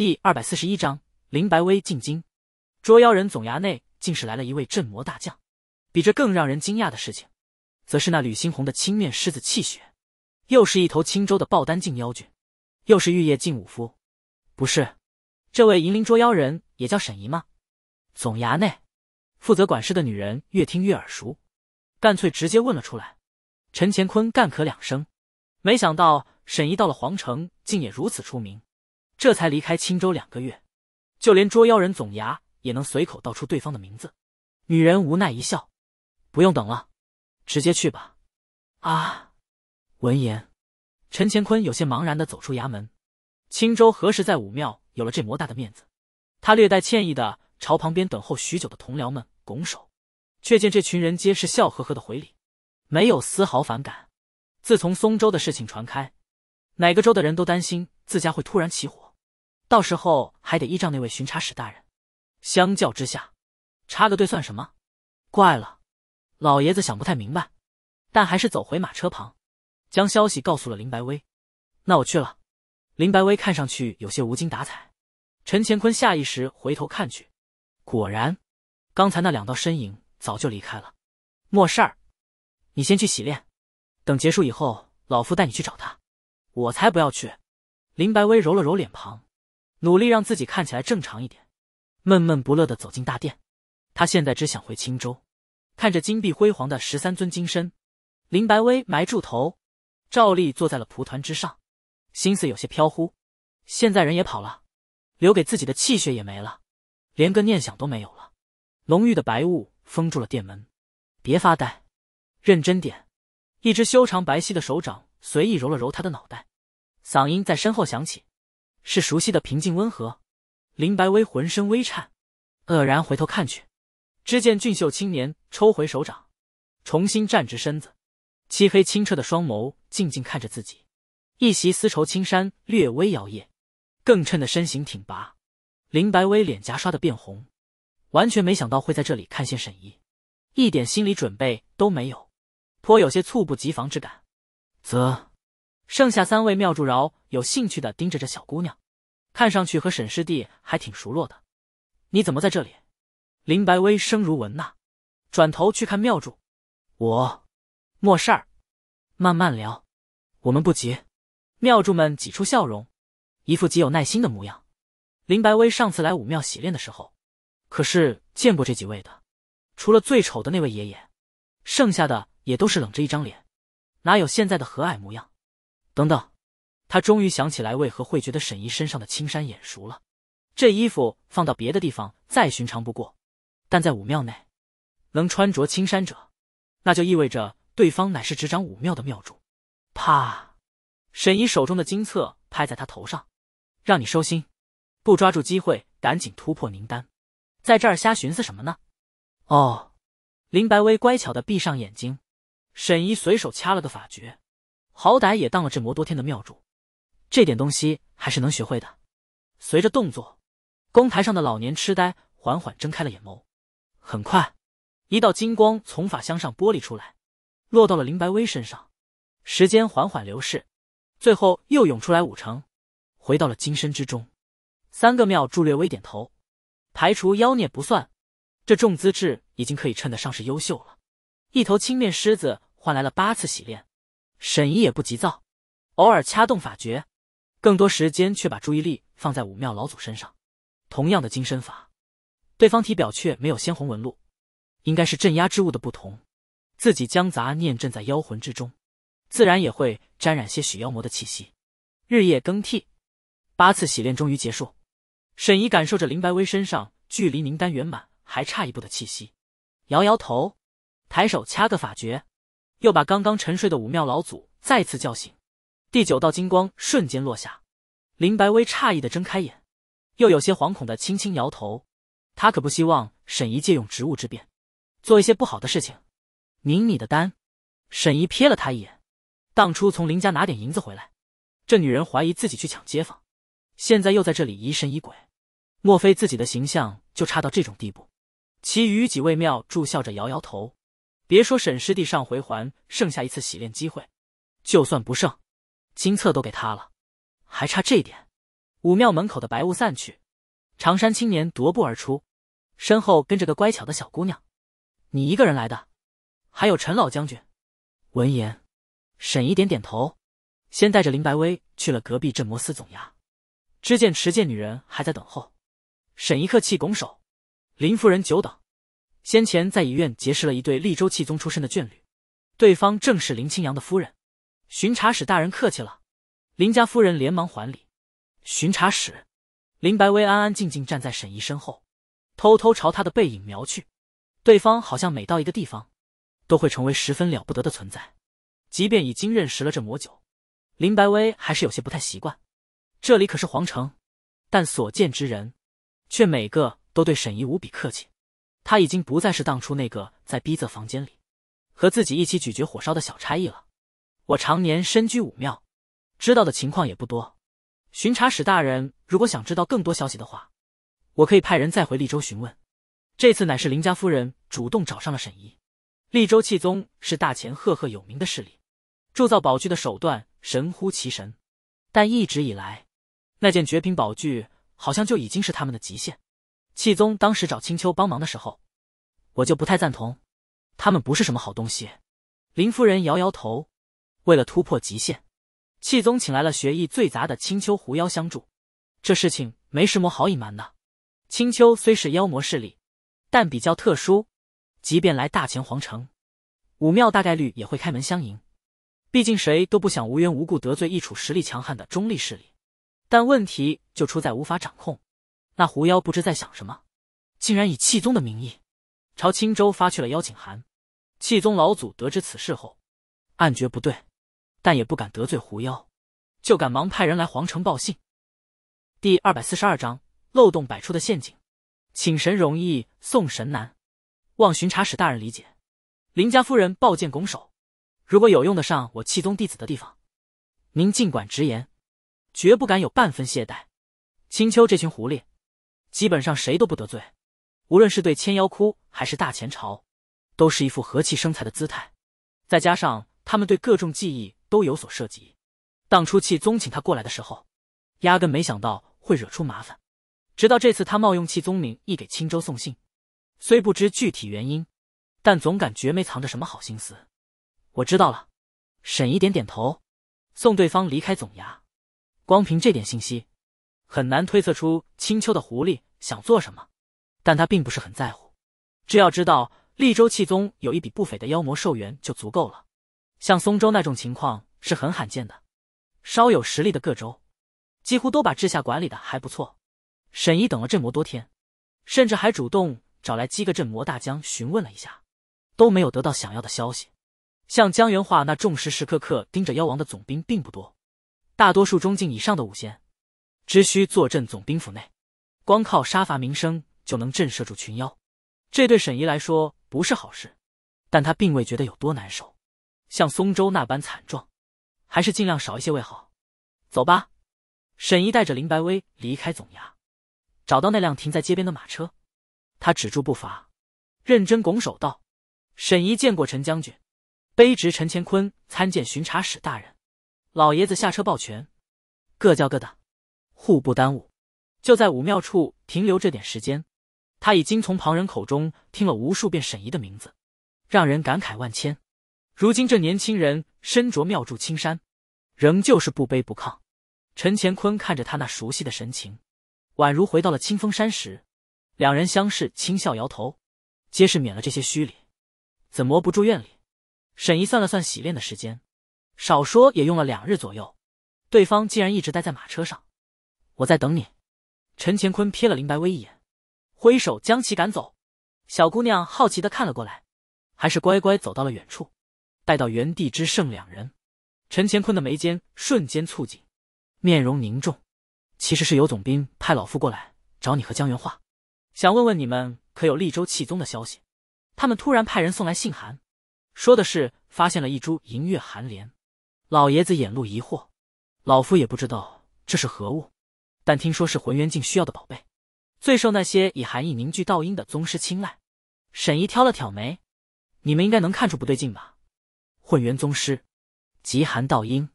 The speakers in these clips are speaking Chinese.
第二百四十一章，林白薇进京，捉妖人总衙内竟是来了一位镇魔大将。比这更让人惊讶的事情，则是那吕新红的青面狮子气血，又是一头青州的爆丹境妖君，又是玉叶镜武夫。不是，这位银铃捉妖人也叫沈怡吗？总衙内，负责管事的女人越听越耳熟，干脆直接问了出来。陈乾坤干咳两声，没想到沈怡到了皇城，竟也如此出名。这才离开青州两个月，就连捉妖人总衙也能随口道出对方的名字。女人无奈一笑，不用等了，直接去吧。啊！闻言，陈乾坤有些茫然的走出衙门。青州何时在武庙有了这魔大的面子？他略带歉意的朝旁边等候许久的同僚们拱手，却见这群人皆是笑呵呵的回礼，没有丝毫反感。自从松州的事情传开，哪个州的人都担心自家会突然起火。到时候还得依仗那位巡查使大人。相较之下，插个队算什么？怪了，老爷子想不太明白，但还是走回马车旁，将消息告诉了林白薇。那我去了。林白薇看上去有些无精打采。陈乾坤下意识回头看去，果然，刚才那两道身影早就离开了。莫事儿，你先去洗练，等结束以后，老夫带你去找他。我才不要去。林白薇揉了揉脸庞。努力让自己看起来正常一点，闷闷不乐的走进大殿。他现在只想回青州。看着金碧辉煌的十三尊金身，林白薇埋住头，照例坐在了蒲团之上，心思有些飘忽。现在人也跑了，留给自己的气血也没了，连个念想都没有了。浓郁的白雾封住了殿门。别发呆，认真点。一只修长白皙的手掌随意揉了揉他的脑袋，嗓音在身后响起。是熟悉的平静温和，林白薇浑身微颤，愕然回头看去，只见俊秀青年抽回手掌，重新站直身子，漆黑清澈的双眸静静看着自己，一袭丝绸青衫略微摇曳，更衬得身形挺拔。林白薇脸颊刷的变红，完全没想到会在这里看见沈译，一点心理准备都没有，颇有些猝不及防之感，则。剩下三位妙祝饶有兴趣的盯着这小姑娘，看上去和沈师弟还挺熟络的。你怎么在这里？林白薇声如蚊呐，转头去看妙祝。我，莫事儿，慢慢聊，我们不急。妙祝们挤出笑容，一副极有耐心的模样。林白薇上次来武庙洗练的时候，可是见过这几位的，除了最丑的那位爷爷，剩下的也都是冷着一张脸，哪有现在的和蔼模样？等等，他终于想起来为何会觉得沈怡身上的青衫眼熟了。这衣服放到别的地方再寻常不过，但在武庙内，能穿着青衫者，那就意味着对方乃是执掌武庙的庙主。啪！沈怡手中的金册拍在他头上，让你收心，不抓住机会赶紧突破凝丹，在这儿瞎寻思什么呢？哦，林白薇乖巧的闭上眼睛，沈怡随手掐了个法诀。好歹也当了这魔多天的庙主，这点东西还是能学会的。随着动作，供台上的老年痴呆缓缓睁开了眼眸。很快，一道金光从法箱上剥离出来，落到了林白薇身上。时间缓缓流逝，最后又涌出来五成，回到了金身之中。三个庙助略微点头，排除妖孽不算，这重资质已经可以称得上是优秀了。一头青面狮子换来了八次洗炼。沈怡也不急躁，偶尔掐动法诀，更多时间却把注意力放在武庙老祖身上。同样的金身法，对方体表却没有鲜红纹路，应该是镇压之物的不同。自己将杂念镇在妖魂之中，自然也会沾染些许妖魔的气息。日夜更替，八次洗炼终于结束。沈怡感受着林白薇身上距离名丹圆满还差一步的气息，摇摇头，抬手掐个法诀。又把刚刚沉睡的武庙老祖再次叫醒，第九道金光瞬间落下。林白薇诧异的睁开眼，又有些惶恐的轻轻摇头。他可不希望沈怡借用职务之便，做一些不好的事情。明你的单，沈怡瞥了他一眼。当初从林家拿点银子回来，这女人怀疑自己去抢街坊，现在又在这里疑神疑鬼，莫非自己的形象就差到这种地步？其余几位庙祝笑着摇摇头。别说沈师弟上回还剩下一次洗练机会，就算不剩，金册都给他了，还差这点。武庙门口的白雾散去，长山青年踱步而出，身后跟着个乖巧的小姑娘。你一个人来的？还有陈老将军？闻言，沈一点点头，先带着林白薇去了隔壁镇摩司总衙。只见持剑女人还在等候，沈一客气拱手：“林夫人久等。”先前在医院结识了一对利州气宗出身的眷侣，对方正是林清扬的夫人。巡查使大人客气了，林家夫人连忙还礼。巡查使林白薇安安静静站在沈怡身后，偷偷朝他的背影瞄去。对方好像每到一个地方，都会成为十分了不得的存在。即便已经认识了这魔酒，林白薇还是有些不太习惯。这里可是皇城，但所见之人，却每个都对沈怡无比客气。他已经不再是当初那个在逼仄房间里，和自己一起咀嚼火烧的小差役了。我常年身居武庙，知道的情况也不多。巡查使大人如果想知道更多消息的话，我可以派人再回利州询问。这次乃是林家夫人主动找上了沈怡。利州气宗是大秦赫赫有名的势力，铸造宝具的手段神乎其神，但一直以来，那件绝品宝具好像就已经是他们的极限。气宗当时找青丘帮忙的时候，我就不太赞同，他们不是什么好东西。林夫人摇摇头，为了突破极限，气宗请来了学艺最杂的青丘狐妖相助，这事情没什么好隐瞒的。青丘虽是妖魔势力，但比较特殊，即便来大乾皇城，武庙大概率也会开门相迎，毕竟谁都不想无缘无故得罪一处实力强悍的中立势力。但问题就出在无法掌控。那狐妖不知在想什么，竟然以气宗的名义，朝青州发去了邀请函。气宗老祖得知此事后，暗觉不对，但也不敢得罪狐妖，就赶忙派人来皇城报信。第二百四十二章：漏洞百出的陷阱，请神容易送神难，望巡查使大人理解。林家夫人抱剑拱手：“如果有用得上我气宗弟子的地方，您尽管直言，绝不敢有半分懈怠。”青丘这群狐狸。基本上谁都不得罪，无论是对千妖窟还是大前朝，都是一副和气生财的姿态。再加上他们对各种技艺都有所涉及，当初气宗请他过来的时候，压根没想到会惹出麻烦。直到这次他冒用气宗名义给青州送信，虽不知具体原因，但总感觉没藏着什么好心思。我知道了，沈怡点点头，送对方离开总衙。光凭这点信息。很难推测出青丘的狐狸想做什么，但他并不是很在乎。只要知道利州气宗有一笔不菲的妖魔兽缘就足够了。像松州那种情况是很罕见的，稍有实力的各州，几乎都把治下管理的还不错。沈怡等了镇魔多天，甚至还主动找来几个镇魔大将询问了一下，都没有得到想要的消息。像江元化那众时时刻刻盯着妖王的总兵并不多，大多数中境以上的武仙。只需坐镇总兵府内，光靠杀伐名声就能震慑住群妖，这对沈怡来说不是好事，但他并未觉得有多难受。像松州那般惨状，还是尽量少一些为好。走吧，沈怡带着林白薇离开总衙，找到那辆停在街边的马车，他止住步伐，认真拱手道：“沈怡见过陈将军，卑职陈乾坤参见巡查使大人。”老爷子下车抱拳，各叫各的。互不耽误，就在武庙处停留这点时间，他已经从旁人口中听了无数遍沈怡的名字，让人感慨万千。如今这年轻人身着妙著青衫，仍旧是不卑不亢。陈乾坤看着他那熟悉的神情，宛如回到了清风山时，两人相视轻笑，摇头，皆是免了这些虚礼。怎么不住院里？沈怡算了算洗练的时间，少说也用了两日左右，对方竟然一直待在马车上。我在等你，陈乾坤瞥了林白薇一眼，挥手将其赶走。小姑娘好奇的看了过来，还是乖乖走到了远处。待到原地只剩两人，陈乾坤的眉间瞬间蹙紧，面容凝重。其实是尤总兵派老夫过来找你和江元化，想问问你们可有利州气宗的消息。他们突然派人送来信函，说的是发现了一株银月寒莲。老爷子眼露疑惑，老夫也不知道这是何物。但听说是混元境需要的宝贝，最受那些以寒意凝聚道音的宗师青睐。沈怡挑了挑眉：“你们应该能看出不对劲吧？混元宗师，极寒道音，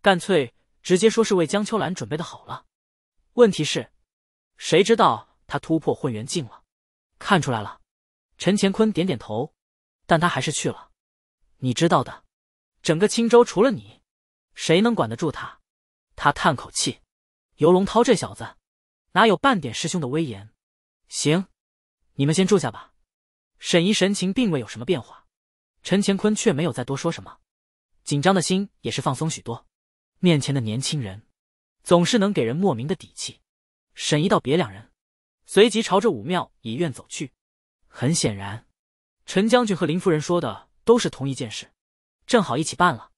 干脆直接说是为江秋兰准备的好了。问题是，谁知道他突破混元境了？看出来了。”陈乾坤点点头，但他还是去了。你知道的，整个青州除了你，谁能管得住他？他叹口气。游龙涛这小子，哪有半点师兄的威严？行，你们先住下吧。沈怡神情并未有什么变化，陈乾坤却没有再多说什么，紧张的心也是放松许多。面前的年轻人，总是能给人莫名的底气。沈怡道别两人，随即朝着武庙遗院走去。很显然，陈将军和林夫人说的都是同一件事，正好一起办了。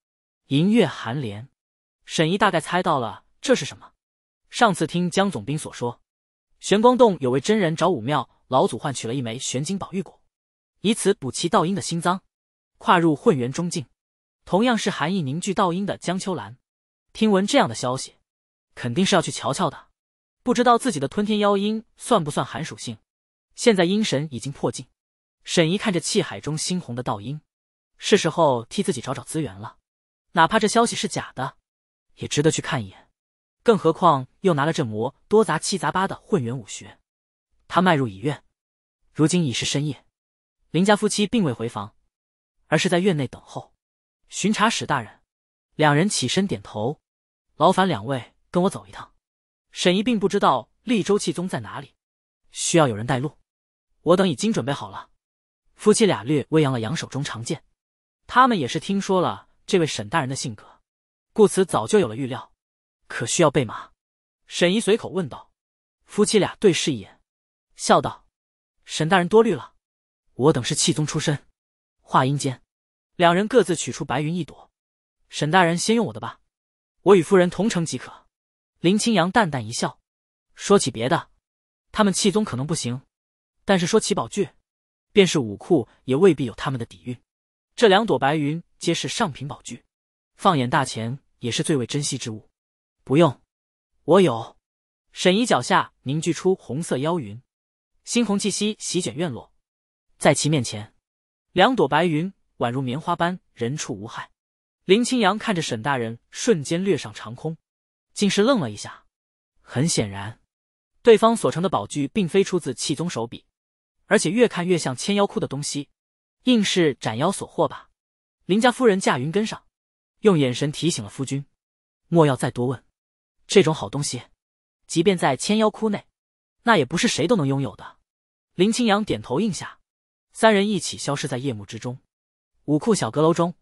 银月寒莲，沈怡大概猜到了这是什么。上次听江总兵所说，玄光洞有位真人找武庙老祖换取了一枚玄金宝玉果，以此补齐道音的心脏，跨入混元中境。同样是寒意凝聚道音的江秋兰，听闻这样的消息，肯定是要去瞧瞧的。不知道自己的吞天妖鹰算不算寒属性，现在阴神已经破境。沈怡看着气海中猩红的道音，是时候替自己找找资源了。哪怕这消息是假的，也值得去看一眼。更何况，又拿了这魔多杂七杂八的混元武学，他迈入乙院，如今已是深夜，林家夫妻并未回房，而是在院内等候。巡查使大人，两人起身点头，劳烦两位跟我走一趟。沈怡并不知道利州气宗在哪里，需要有人带路。我等已经准备好了。夫妻俩略微扬了扬手中长剑，他们也是听说了这位沈大人的性格，故此早就有了预料。可需要备马？沈怡随口问道。夫妻俩对视一眼，笑道：“沈大人多虑了，我等是气宗出身。”话音间，两人各自取出白云一朵。“沈大人先用我的吧，我与夫人同城即可。”林清扬淡淡一笑，说起别的，他们气宗可能不行，但是说起宝具，便是武库也未必有他们的底蕴。这两朵白云皆是上品宝具，放眼大乾也是最为珍惜之物。不用，我有。沈怡脚下凝聚出红色妖云，猩红气息席卷院落。在其面前，两朵白云宛如棉花般人畜无害。林清扬看着沈大人瞬间掠上长空，竟是愣了一下。很显然，对方所成的宝具并非出自气宗手笔，而且越看越像千妖窟的东西，应是斩妖所获吧。林家夫人驾云跟上，用眼神提醒了夫君，莫要再多问。这种好东西，即便在千妖窟内，那也不是谁都能拥有的。林清扬点头应下，三人一起消失在夜幕之中。武库小阁楼中，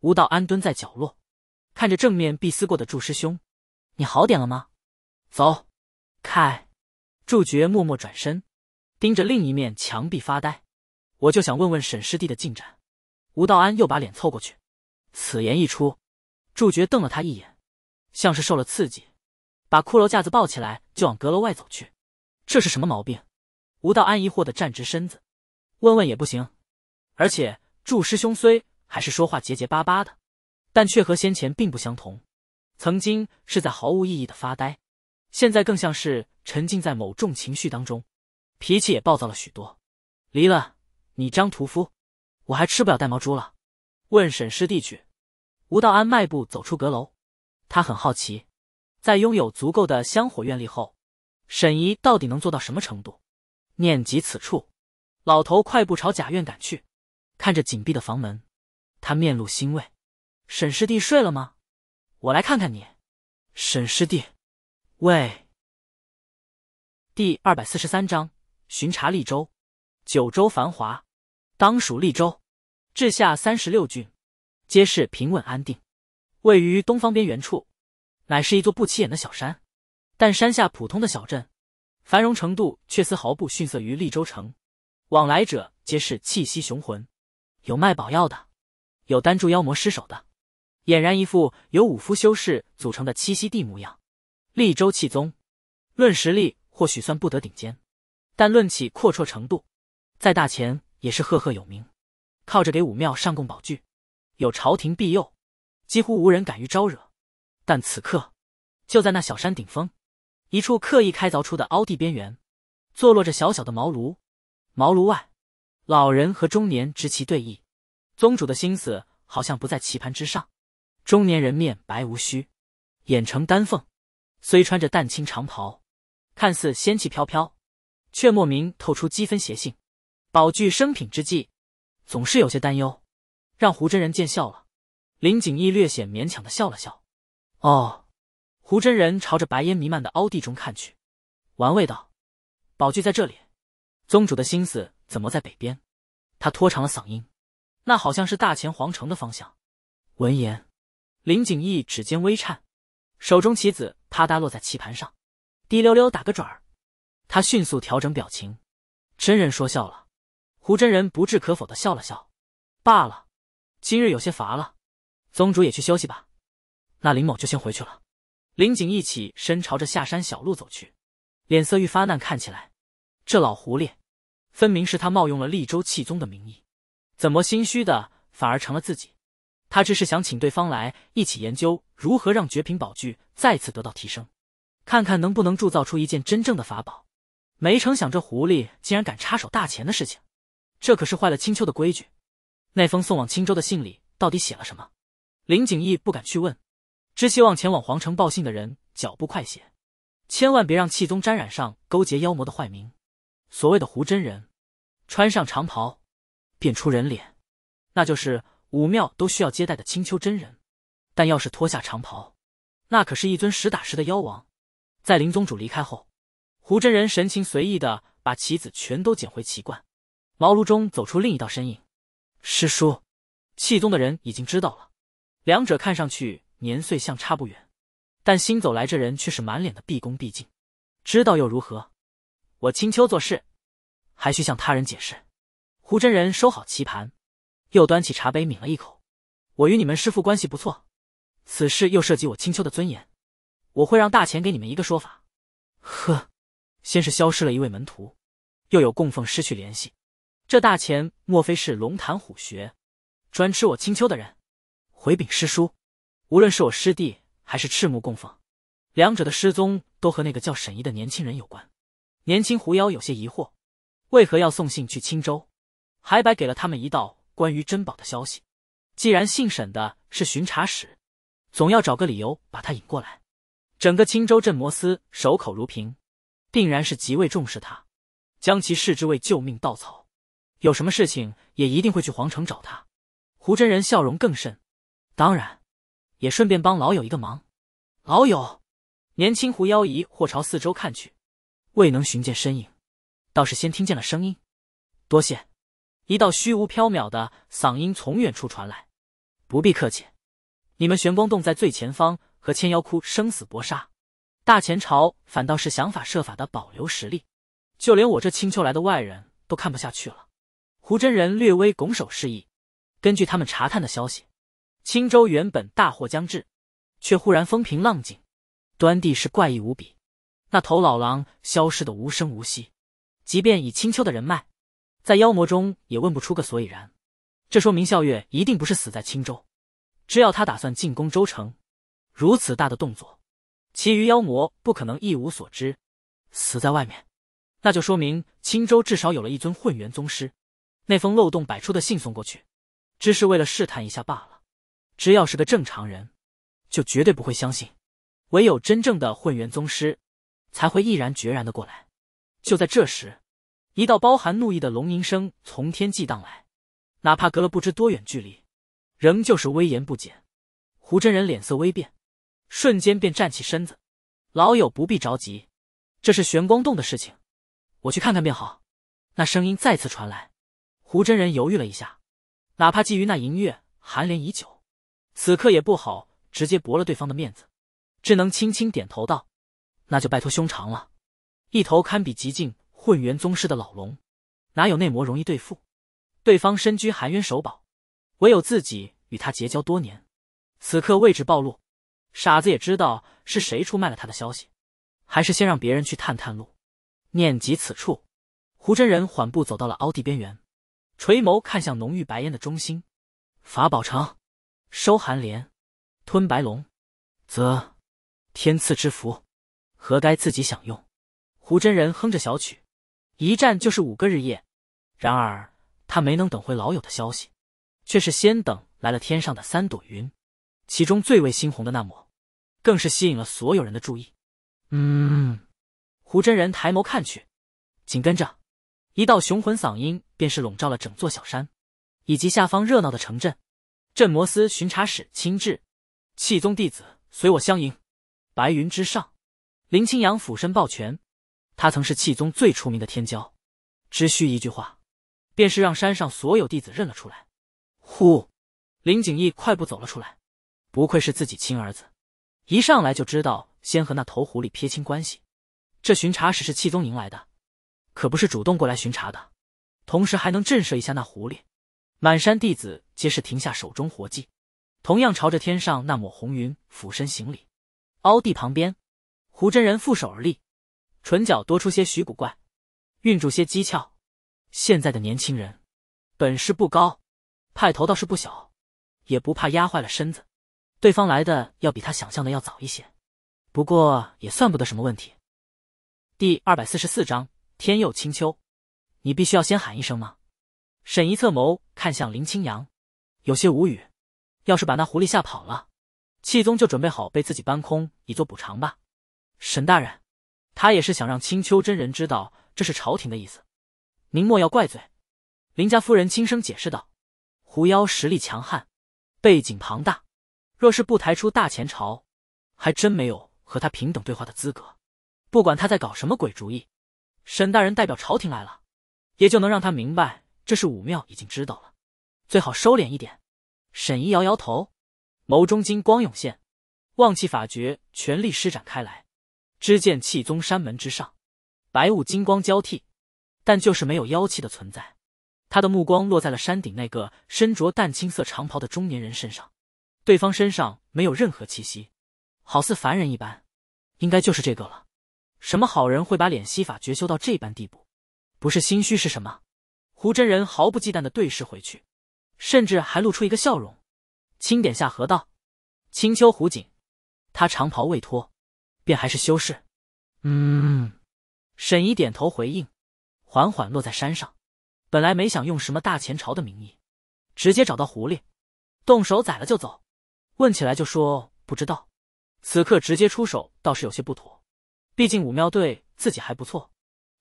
吴道安蹲在角落，看着正面必思过的祝师兄：“你好点了吗？”走开。祝觉默默转身，盯着另一面墙壁发呆。我就想问问沈师弟的进展。吴道安又把脸凑过去。此言一出，祝觉瞪了他一眼，像是受了刺激。把骷髅架子抱起来，就往阁楼外走去。这是什么毛病？吴道安疑惑地站直身子，问问也不行。而且祝师兄虽还是说话结结巴巴的，但却和先前并不相同。曾经是在毫无意义的发呆，现在更像是沉浸在某种情绪当中，脾气也暴躁了许多。离了你张屠夫，我还吃不了带毛猪了。问沈师弟去。吴道安迈步走出阁楼，他很好奇。在拥有足够的香火愿力后，沈怡到底能做到什么程度？念及此处，老头快步朝贾院赶去，看着紧闭的房门，他面露欣慰：“沈师弟睡了吗？我来看看你。”沈师弟，喂。第二百四十三章巡查厉州，九州繁华，当属厉州，治下三十六郡，皆是平稳安定，位于东方边缘处。乃是一座不起眼的小山，但山下普通的小镇，繁荣程度却丝毫不逊色于利州城。往来者皆是气息雄浑，有卖宝药的，有单助妖魔失手的，俨然一副由武夫修士组成的栖息地模样。利州气宗，论实力或许算不得顶尖，但论起阔绰程度，在大前也是赫赫有名。靠着给武庙上供宝具，有朝廷庇佑，几乎无人敢于招惹。但此刻，就在那小山顶峰，一处刻意开凿出的凹地边缘，坐落着小小的茅庐。茅庐外，老人和中年执棋对弈。宗主的心思好像不在棋盘之上。中年人面白无须，眼呈丹凤，虽穿着淡青长袍，看似仙气飘飘，却莫名透出几分邪性。宝具生品之际，总是有些担忧，让胡真人见笑了。林景逸略显勉强的笑了笑。哦，胡真人朝着白烟弥漫的凹地中看去，玩味道，宝具在这里，宗主的心思怎么在北边？他拖长了嗓音，那好像是大前皇城的方向。闻言，林景逸指尖微颤，手中棋子啪嗒落在棋盘上，滴溜溜打个转儿。他迅速调整表情，真人说笑了。胡真人不置可否的笑了笑，罢了，今日有些乏了，宗主也去休息吧。那林某就先回去了。林景一起身朝着下山小路走去，脸色愈发难看。起来，这老狐狸，分明是他冒用了厉州气宗的名义，怎么心虚的反而成了自己？他只是想请对方来一起研究如何让绝品宝具再次得到提升，看看能不能铸造出一件真正的法宝。没成想这狐狸竟然敢插手大钱的事情，这可是坏了青丘的规矩。那封送往青州的信里到底写了什么？林景逸不敢去问。只希望前往皇城报信的人脚步快些，千万别让气宗沾染上勾结妖魔的坏名。所谓的胡真人，穿上长袍，变出人脸，那就是武庙都需要接待的青丘真人。但要是脱下长袍，那可是一尊实打实的妖王。在林宗主离开后，胡真人神情随意的把棋子全都捡回棋罐。茅庐中走出另一道身影，师叔，气宗的人已经知道了。两者看上去。年岁相差不远，但新走来这人却是满脸的毕恭毕敬。知道又如何？我青丘做事，还需向他人解释。胡真人收好棋盘，又端起茶杯抿了一口。我与你们师父关系不错，此事又涉及我青丘的尊严，我会让大钱给你们一个说法。呵，先是消失了一位门徒，又有供奉失去联系，这大钱莫非是龙潭虎穴，专吃我青丘的人？回禀师叔。无论是我师弟还是赤木供奉，两者的失踪都和那个叫沈毅的年轻人有关。年轻狐妖有些疑惑，为何要送信去青州？海白给了他们一道关于珍宝的消息。既然姓沈的是巡查使，总要找个理由把他引过来。整个青州镇魔司守口如瓶，定然是极为重视他，将其视之为救命稻草。有什么事情也一定会去皇城找他。胡真人笑容更甚，当然。也顺便帮老友一个忙，老友，年轻狐妖姨或朝四周看去，未能寻见身影，倒是先听见了声音。多谢，一道虚无缥缈的嗓音从远处传来。不必客气，你们玄光洞在最前方和千妖窟生死搏杀，大前朝反倒是想法设法的保留实力，就连我这青丘来的外人都看不下去了。胡真人略微拱手示意，根据他们查探的消息。青州原本大祸将至，却忽然风平浪静，端地是怪异无比。那头老狼消失的无声无息，即便以青丘的人脉，在妖魔中也问不出个所以然。这说明笑月一定不是死在青州。只要他打算进攻州城，如此大的动作，其余妖魔不可能一无所知。死在外面，那就说明青州至少有了一尊混元宗师。那封漏洞百出的信送过去，只是为了试探一下罢了。只要是个正常人，就绝对不会相信；唯有真正的混元宗师，才会毅然决然的过来。就在这时，一道包含怒意的龙吟声从天际荡来，哪怕隔了不知多远距离，仍旧是威严不减。胡真人脸色微变，瞬间便站起身子：“老友不必着急，这是玄光洞的事情，我去看看便好。”那声音再次传来，胡真人犹豫了一下，哪怕觊觎那银月寒怜已久。此刻也不好直接驳了对方的面子，只能轻轻点头道：“那就拜托兄长了。”一头堪比极境混元宗师的老龙，哪有内魔容易对付？对方身居含冤首宝，唯有自己与他结交多年，此刻位置暴露，傻子也知道是谁出卖了他的消息，还是先让别人去探探路。念及此处，胡真人缓步走到了凹地边缘，垂眸看向浓郁白烟的中心，法宝城。收寒莲，吞白龙，则天赐之福，何该自己享用？胡真人哼着小曲，一站就是五个日夜。然而他没能等回老友的消息，却是先等来了天上的三朵云，其中最为猩红的那抹，更是吸引了所有人的注意。嗯，胡真人抬眸看去，紧跟着，一道雄浑嗓音便是笼罩了整座小山，以及下方热闹的城镇。镇魔司巡查使亲至，气宗弟子随我相迎。白云之上，林清扬俯身抱拳。他曾是气宗最出名的天骄，只需一句话，便是让山上所有弟子认了出来。呼，林景逸快步走了出来。不愧是自己亲儿子，一上来就知道先和那头狐狸撇清关系。这巡查使是气宗迎来的，可不是主动过来巡查的，同时还能震慑一下那狐狸。满山弟子皆是停下手中活计，同样朝着天上那抹红云俯身行礼。凹地旁边，胡真人负手而立，唇角多出些许古怪，运住些讥诮。现在的年轻人，本事不高，派头倒是不小，也不怕压坏了身子。对方来的要比他想象的要早一些，不过也算不得什么问题。第二百四十四章天佑青丘，你必须要先喊一声吗？沈一侧眸。看向林清扬，有些无语。要是把那狐狸吓跑了，气宗就准备好被自己搬空以作补偿吧。沈大人，他也是想让青丘真人知道这是朝廷的意思，您莫要怪罪。林家夫人轻声解释道：“狐妖实力强悍，背景庞大，若是不抬出大前朝，还真没有和他平等对话的资格。不管他在搞什么鬼主意，沈大人代表朝廷来了，也就能让他明白这是武庙已经知道了。”最好收敛一点。沈怡摇摇头，眸中金光涌现，望气法诀全力施展开来。只见气宗山门之上，白雾金光交替，但就是没有妖气的存在。他的目光落在了山顶那个身着淡青色长袍的中年人身上，对方身上没有任何气息，好似凡人一般。应该就是这个了。什么好人会把脸息法诀修到这般地步？不是心虚是什么？胡真人毫不忌惮的对视回去。甚至还露出一个笑容，轻点下颌道：“青丘湖景，他长袍未脱，便还是修士。”嗯，沈怡点头回应，缓缓落在山上。本来没想用什么大前朝的名义，直接找到狐狸，动手宰了就走，问起来就说不知道。此刻直接出手倒是有些不妥，毕竟武庙对自己还不错，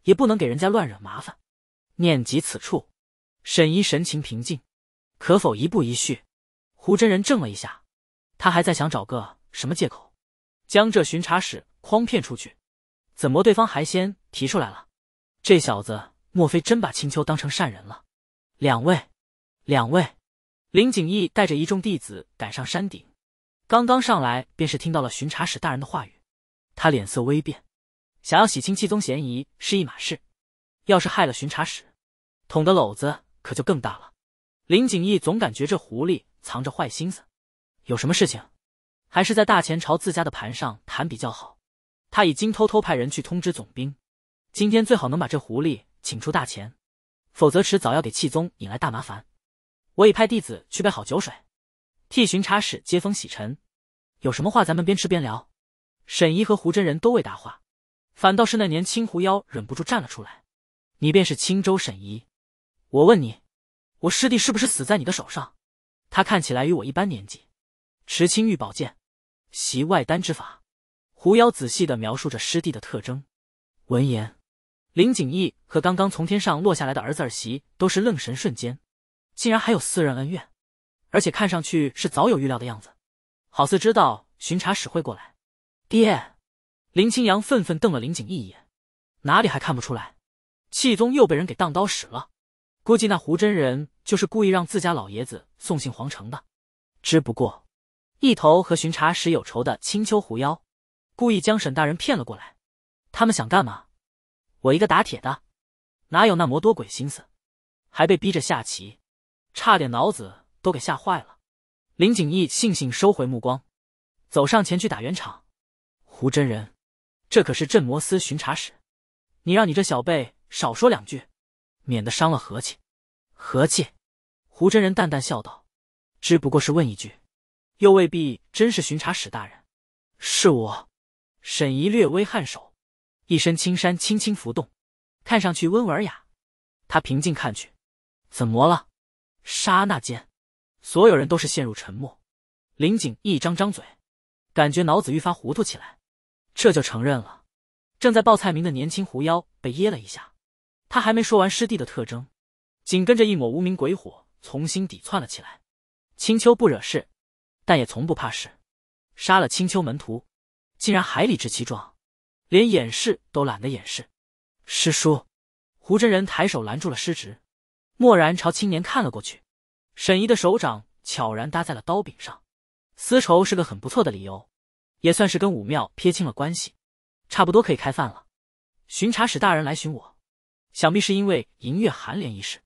也不能给人家乱惹麻烦。念及此处，沈怡神情平静。可否一步一叙？胡真人怔了一下，他还在想找个什么借口将这巡查使诓骗出去。怎么对方还先提出来了？这小子莫非真把青丘当成善人了？两位，两位，林景逸带着一众弟子赶上山顶，刚刚上来便是听到了巡查使大人的话语，他脸色微变，想要洗清气宗嫌疑是一码事，要是害了巡查使，捅的篓子可就更大了。林景逸总感觉这狐狸藏着坏心思，有什么事情，还是在大前朝自家的盘上谈比较好。他已经偷偷派人去通知总兵，今天最好能把这狐狸请出大前，否则迟早要给气宗引来大麻烦。我已派弟子去备好酒水，替巡查使接风洗尘。有什么话咱们边吃边聊。沈怡和胡真人都未答话，反倒是那年轻狐妖忍不住站了出来。你便是青州沈怡，我问你。我师弟是不是死在你的手上？他看起来与我一般年纪，持青玉宝剑，习外丹之法。狐妖仔细的描述着师弟的特征。闻言，林景逸和刚刚从天上落下来的儿子儿媳都是愣神，瞬间，竟然还有私人恩怨，而且看上去是早有预料的样子，好似知道巡查使会过来。爹，林清扬愤愤瞪了林景逸一眼，哪里还看不出来，气宗又被人给当刀使了。估计那胡真人就是故意让自家老爷子送信皇城的，只不过一头和巡查使有仇的青丘狐妖，故意将沈大人骗了过来。他们想干嘛？我一个打铁的，哪有那么多鬼心思？还被逼着下棋，差点脑子都给吓坏了。林景逸悻悻收回目光，走上前去打圆场。胡真人，这可是镇魔司巡查使，你让你这小辈少说两句。免得伤了和气，和气。胡真人淡淡笑道：“只不过是问一句，又未必真是巡查使大人。”“是我。”沈怡略微颔首，一身青衫轻轻浮动，看上去温文尔雅。他平静看去：“怎么了？”刹那间，所有人都是陷入沉默。林景一张张嘴，感觉脑子愈发糊涂起来。这就承认了。正在报菜名的年轻狐妖被噎了一下。他还没说完师弟的特征，紧跟着一抹无名鬼火从心底窜了起来。青丘不惹事，但也从不怕事。杀了青丘门徒，竟然还理直气壮，连掩饰都懒得掩饰。师叔，胡真人抬手拦住了师侄，蓦然朝青年看了过去。沈怡的手掌悄然搭在了刀柄上。丝绸是个很不错的理由，也算是跟武庙撇清了关系，差不多可以开饭了。巡查使大人来寻我。想必是因为银月寒莲一事，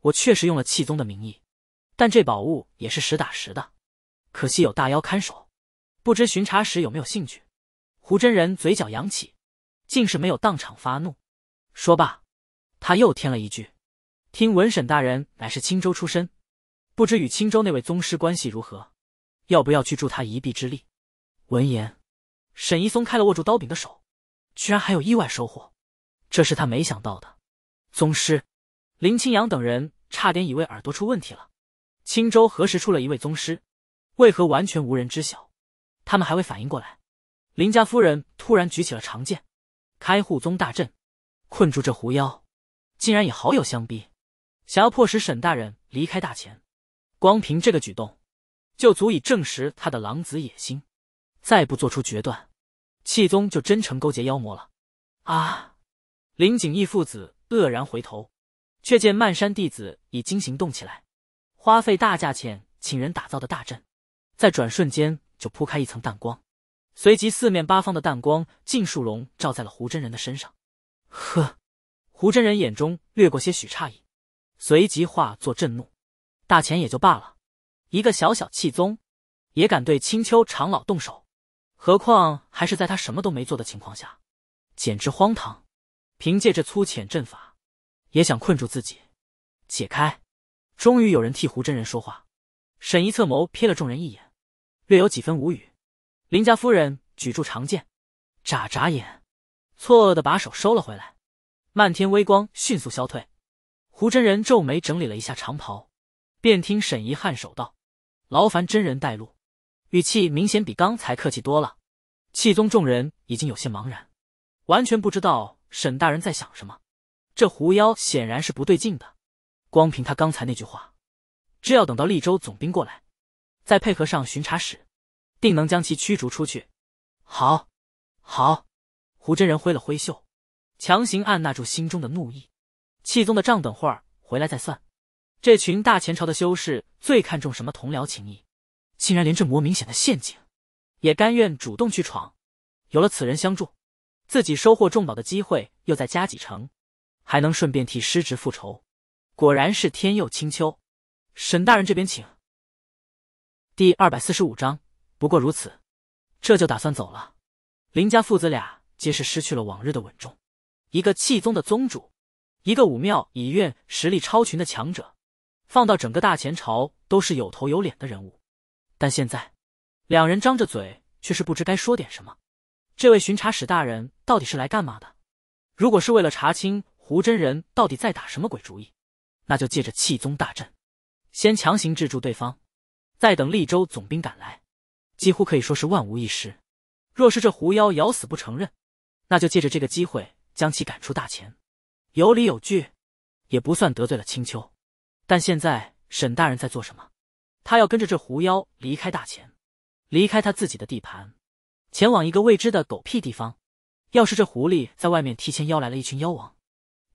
我确实用了气宗的名义，但这宝物也是实打实的。可惜有大妖看守，不知巡查时有没有兴趣。胡真人嘴角扬起，竟是没有当场发怒。说罢，他又添了一句：“听闻沈大人乃是青州出身，不知与青州那位宗师关系如何？要不要去助他一臂之力？”闻言，沈一松开了握住刀柄的手，居然还有意外收获，这是他没想到的。宗师，林清扬等人差点以为耳朵出问题了。青州何时出了一位宗师？为何完全无人知晓？他们还未反应过来，林家夫人突然举起了长剑，开户宗大阵，困住这狐妖，竟然以好友相逼，想要迫使沈大人离开大钱。光凭这个举动，就足以证实他的狼子野心。再不做出决断，气宗就真成勾结妖魔了。啊！林景逸父子。愕然回头，却见漫山弟子已经行动起来。花费大价钱请人打造的大阵，在转瞬间就铺开一层淡光，随即四面八方的淡光尽数笼罩在了胡真人的身上。呵，胡真人眼中掠过些许诧异，随即化作震怒。大钱也就罢了，一个小小气宗，也敢对青丘长老动手？何况还是在他什么都没做的情况下，简直荒唐！凭借这粗浅阵法，也想困住自己？解开！终于有人替胡真人说话。沈一侧眸瞥了众人一眼，略有几分无语。林家夫人举住长剑，眨眨眼，错愕的把手收了回来。漫天微光迅速消退。胡真人皱眉整理了一下长袍，便听沈一颔首道：“劳烦真人带路。”语气明显比刚才客气多了。气宗众人已经有些茫然，完全不知道。沈大人在想什么？这狐妖显然是不对劲的，光凭他刚才那句话，只要等到厉州总兵过来，再配合上巡查使，定能将其驱逐出去。好，好，胡真人挥了挥袖，强行按捺住心中的怒意。气宗的账等会儿回来再算。这群大前朝的修士最看重什么同僚情谊，竟然连这魔明显的陷阱，也甘愿主动去闯。有了此人相助。自己收获重宝的机会又再加几成，还能顺便替师侄复仇，果然是天佑青丘。沈大人这边请。第二百四十五章，不过如此，这就打算走了。林家父子俩皆是失去了往日的稳重。一个气宗的宗主，一个武庙以院实力超群的强者，放到整个大前朝都是有头有脸的人物。但现在，两人张着嘴，却是不知该说点什么。这位巡查使大人到底是来干嘛的？如果是为了查清胡真人到底在打什么鬼主意，那就借着气宗大阵，先强行制住对方，再等利州总兵赶来，几乎可以说是万无一失。若是这狐妖咬死不承认，那就借着这个机会将其赶出大钱。有理有据，也不算得罪了青丘。但现在沈大人在做什么？他要跟着这狐妖离开大钱，离开他自己的地盘。前往一个未知的狗屁地方，要是这狐狸在外面提前邀来了一群妖王，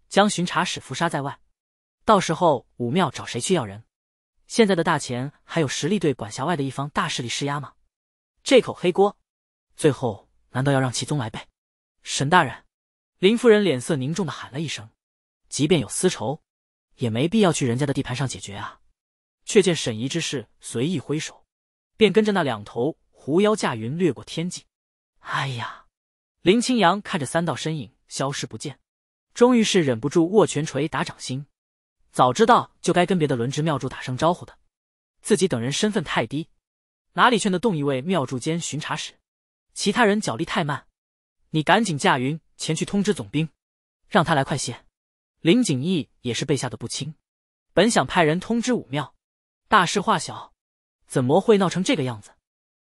将巡查使伏杀在外，到时候武庙找谁去要人？现在的大钱还有实力对管辖外的一方大势力施压吗？这口黑锅，最后难道要让祁宗来背？沈大人，林夫人脸色凝重的喊了一声：“即便有私仇，也没必要去人家的地盘上解决啊！”却见沈怡之事随意挥手，便跟着那两头狐妖驾云掠过天际。哎呀，林清扬看着三道身影消失不见，终于是忍不住握拳锤打掌心。早知道就该跟别的轮值庙祝打声招呼的，自己等人身份太低，哪里劝得动一位庙祝兼巡查使？其他人脚力太慢，你赶紧驾云前去通知总兵，让他来快些。林景逸也是被吓得不轻，本想派人通知武庙，大事化小，怎么会闹成这个样子？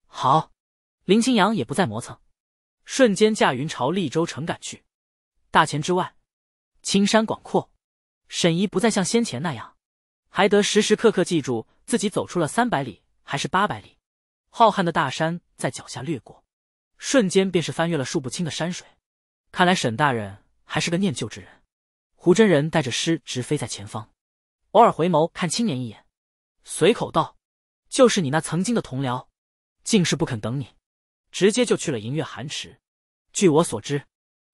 好，林清扬也不再磨蹭。瞬间驾云朝利州城赶去。大乾之外，青山广阔。沈怡不再像先前那样，还得时时刻刻记住自己走出了三百里还是八百里。浩瀚的大山在脚下掠过，瞬间便是翻越了数不清的山水。看来沈大人还是个念旧之人。胡真人带着诗直飞在前方，偶尔回眸看青年一眼，随口道：“就是你那曾经的同僚，竟是不肯等你，直接就去了银月寒池。”据我所知，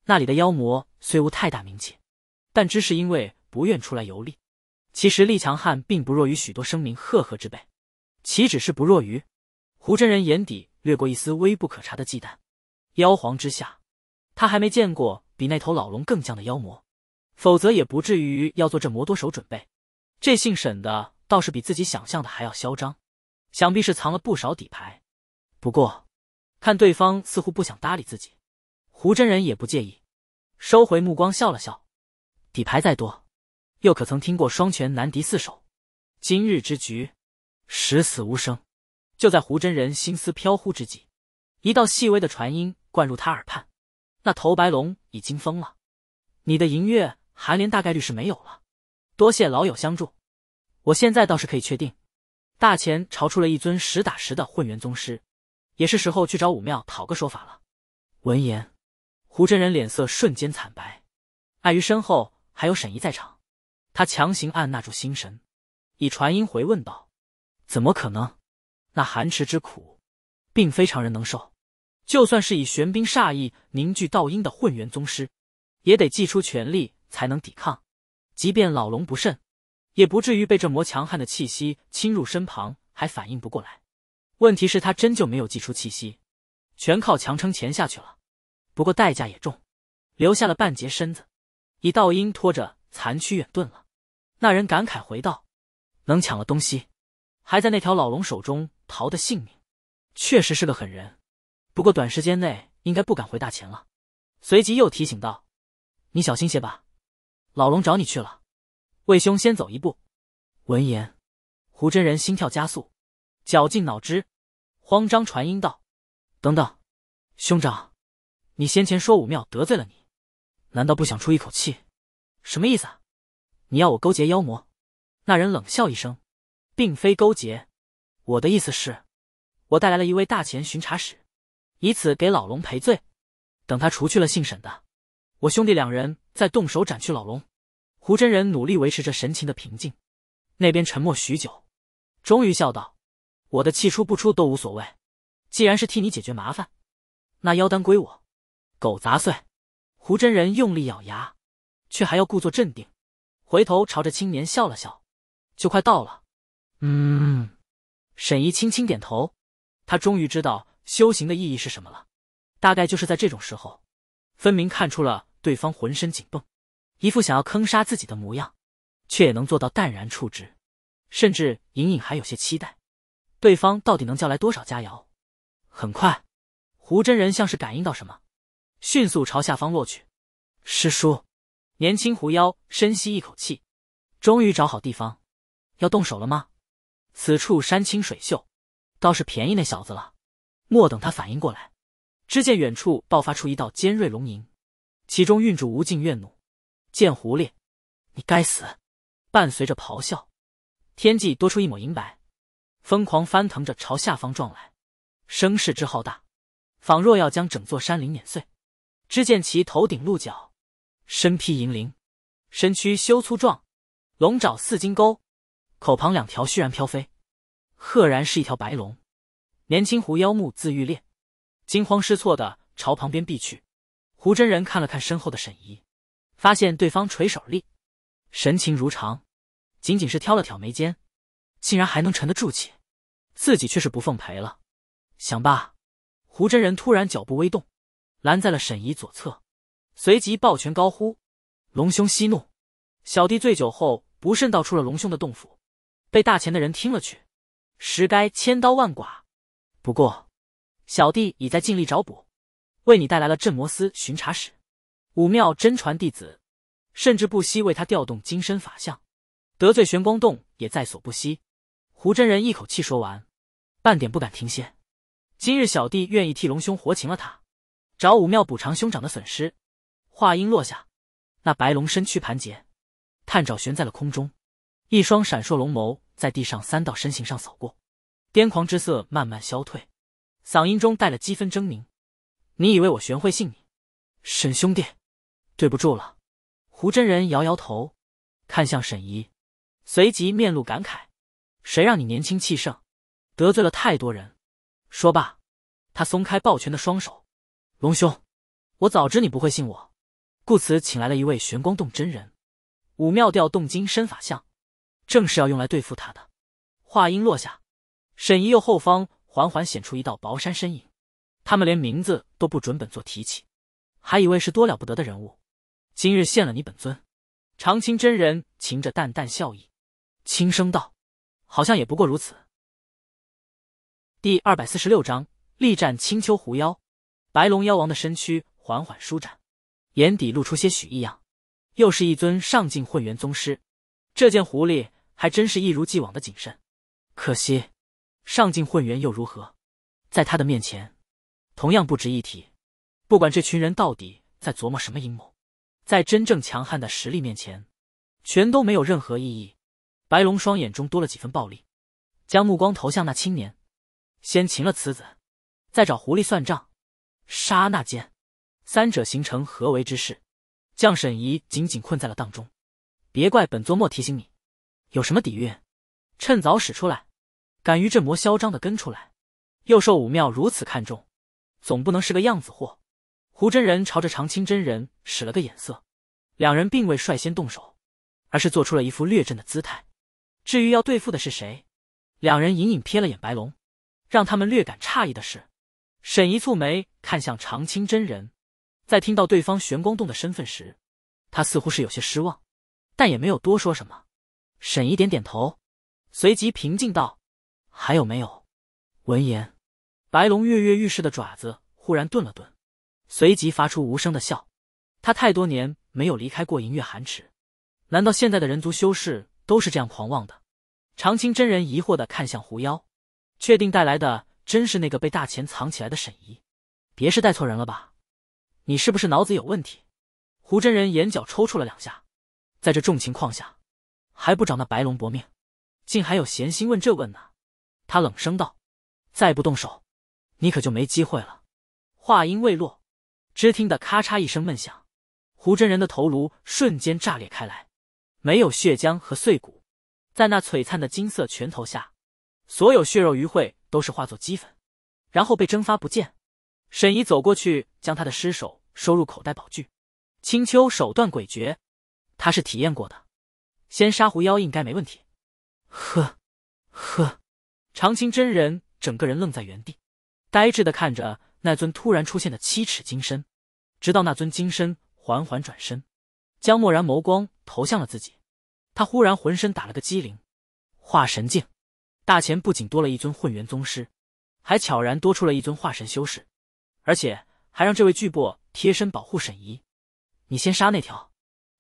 那里的妖魔虽无太大名气，但只是因为不愿出来游历。其实力强悍，并不弱于许多声名赫赫之辈，岂止是不弱于？胡真人眼底掠过一丝微不可察的忌惮。妖皇之下，他还没见过比那头老龙更强的妖魔，否则也不至于要做这魔多手准备。这姓沈的倒是比自己想象的还要嚣张，想必是藏了不少底牌。不过，看对方似乎不想搭理自己。胡真人也不介意，收回目光笑了笑。底牌再多，又可曾听过双拳难敌四手？今日之局，十死无生。就在胡真人心思飘忽之际，一道细微的传音灌入他耳畔：“那头白龙已经疯了，你的银月寒莲大概率是没有了。多谢老友相助，我现在倒是可以确定，大钱朝出了一尊实打实的混元宗师，也是时候去找武庙讨个说法了。”闻言。胡真人脸色瞬间惨白，碍于身后还有沈怡在场，他强行按捺住心神，以传音回问道：“怎么可能？那寒池之苦，并非常人能受。就算是以玄冰煞意凝聚道音的混元宗师，也得祭出全力才能抵抗。即便老龙不慎，也不至于被这魔强悍的气息侵入身旁还反应不过来。问题是他真就没有祭出气息，全靠强撑潜下去了。”不过代价也重，留下了半截身子，以道音拖着残躯远遁了。那人感慨回道：“能抢了东西，还在那条老龙手中逃得性命，确实是个狠人。不过短时间内应该不敢回大钱了。”随即又提醒道：“你小心些吧，老龙找你去了。”魏兄先走一步。闻言，胡真人心跳加速，绞尽脑汁，慌张传音道：“等等，兄长。”你先前说武庙得罪了你，难道不想出一口气？什么意思？啊？你要我勾结妖魔？那人冷笑一声，并非勾结，我的意思是，我带来了一位大前巡查使，以此给老龙赔罪。等他除去了姓沈的，我兄弟两人再动手斩去老龙。胡真人努力维持着神情的平静，那边沉默许久，终于笑道：“我的气出不出都无所谓，既然是替你解决麻烦，那妖丹归我。”狗杂碎！胡真人用力咬牙，却还要故作镇定，回头朝着青年笑了笑，就快到了。嗯，沈怡轻轻点头，他终于知道修行的意义是什么了，大概就是在这种时候。分明看出了对方浑身紧绷，一副想要坑杀自己的模样，却也能做到淡然处之，甚至隐隐还有些期待，对方到底能叫来多少佳肴。很快，胡真人像是感应到什么。迅速朝下方落去，师叔，年轻狐妖深吸一口气，终于找好地方，要动手了吗？此处山清水秀，倒是便宜那小子了。莫等他反应过来，只见远处爆发出一道尖锐龙吟，其中蕴住无尽怨怒。见狐狸，你该死！伴随着咆哮，天际多出一抹银白，疯狂翻腾着朝下方撞来，声势之浩大，仿若要将整座山林碾碎。只见其头顶鹿角，身披银鳞，身躯修粗壮，龙爪似金钩，口旁两条虚然飘飞，赫然是一条白龙。年轻狐妖目自欲裂，惊慌失措的朝旁边避去。胡真人看了看身后的沈怡，发现对方垂手立，神情如常，仅仅是挑了挑眉间，竟然还能沉得住气，自己却是不奉陪了。想罢，胡真人突然脚步微动。拦在了沈怡左侧，随即抱拳高呼：“龙兄息怒，小弟醉酒后不慎道出了龙兄的洞府，被大钱的人听了去，实该千刀万剐。不过，小弟已在尽力找补，为你带来了镇魔司巡查使、武庙真传弟子，甚至不惜为他调动金身法相，得罪玄光洞也在所不惜。”胡真人一口气说完，半点不敢停歇。今日小弟愿意替龙兄活擒了他。找武庙补偿兄长的损失。话音落下，那白龙身躯盘结，探爪悬在了空中，一双闪烁龙眸在地上三道身形上扫过，癫狂之色慢慢消退，嗓音中带了几分狰狞：“你以为我玄会信你？沈兄弟，对不住了。”胡真人摇摇头，看向沈怡，随即面露感慨：“谁让你年轻气盛，得罪了太多人。”说罢，他松开抱拳的双手。龙兄，我早知你不会信我，故此请来了一位玄光洞真人，武庙调动金身法相，正是要用来对付他。的话音落下，沈怡右后方缓缓显出一道薄衫身影。他们连名字都不准本座提起，还以为是多了不得的人物。今日现了你本尊，长青真人噙着淡淡笑意，轻声道：“好像也不过如此。”第二百四十六章力战青丘狐妖。白龙妖王的身躯缓缓舒展，眼底露出些许异样。又是一尊上进混元宗师，这件狐狸还真是一如既往的谨慎。可惜，上进混元又如何，在他的面前，同样不值一提。不管这群人到底在琢磨什么阴谋，在真正强悍的实力面前，全都没有任何意义。白龙双眼中多了几分暴力，将目光投向那青年，先擒了此子，再找狐狸算账。刹那间，三者形成合围之势，将沈怡紧紧困在了当中。别怪本座没提醒你，有什么底蕴，趁早使出来。敢于这魔嚣张的跟出来，又受武庙如此看重，总不能是个样子货。胡真人朝着长青真人使了个眼色，两人并未率先动手，而是做出了一副略阵的姿态。至于要对付的是谁，两人隐隐瞥了眼白龙，让他们略感诧异的是。沈怡蹙眉看向长青真人，在听到对方玄光洞的身份时，他似乎是有些失望，但也没有多说什么。沈怡点点头，随即平静道：“还有没有？”闻言，白龙跃跃欲试的爪子忽然顿了顿，随即发出无声的笑。他太多年没有离开过银月寒池，难道现在的人族修士都是这样狂妄的？长青真人疑惑的看向狐妖，确定带来的。真是那个被大钱藏起来的沈怡，别是带错人了吧？你是不是脑子有问题？胡真人眼角抽搐了两下，在这种情况下，还不找那白龙搏命，竟还有闲心问这问呢？他冷声道：“再不动手，你可就没机会了。”话音未落，只听得咔嚓一声闷响，胡真人的头颅瞬间炸裂开来，没有血浆和碎骨，在那璀璨的金色拳头下。所有血肉余晖都是化作齑粉，然后被蒸发不见。沈怡走过去，将他的尸首收入口袋宝具。青丘手段诡谲，他是体验过的。先杀狐妖应该没问题。呵，呵，长青真人整个人愣在原地，呆滞的看着那尊突然出现的七尺金身，直到那尊金身缓缓转身，将漠然眸光投向了自己。他忽然浑身打了个激灵，化神境。大钱不仅多了一尊混元宗师，还悄然多出了一尊化神修士，而且还让这位巨擘贴身保护沈怡。你先杀那条，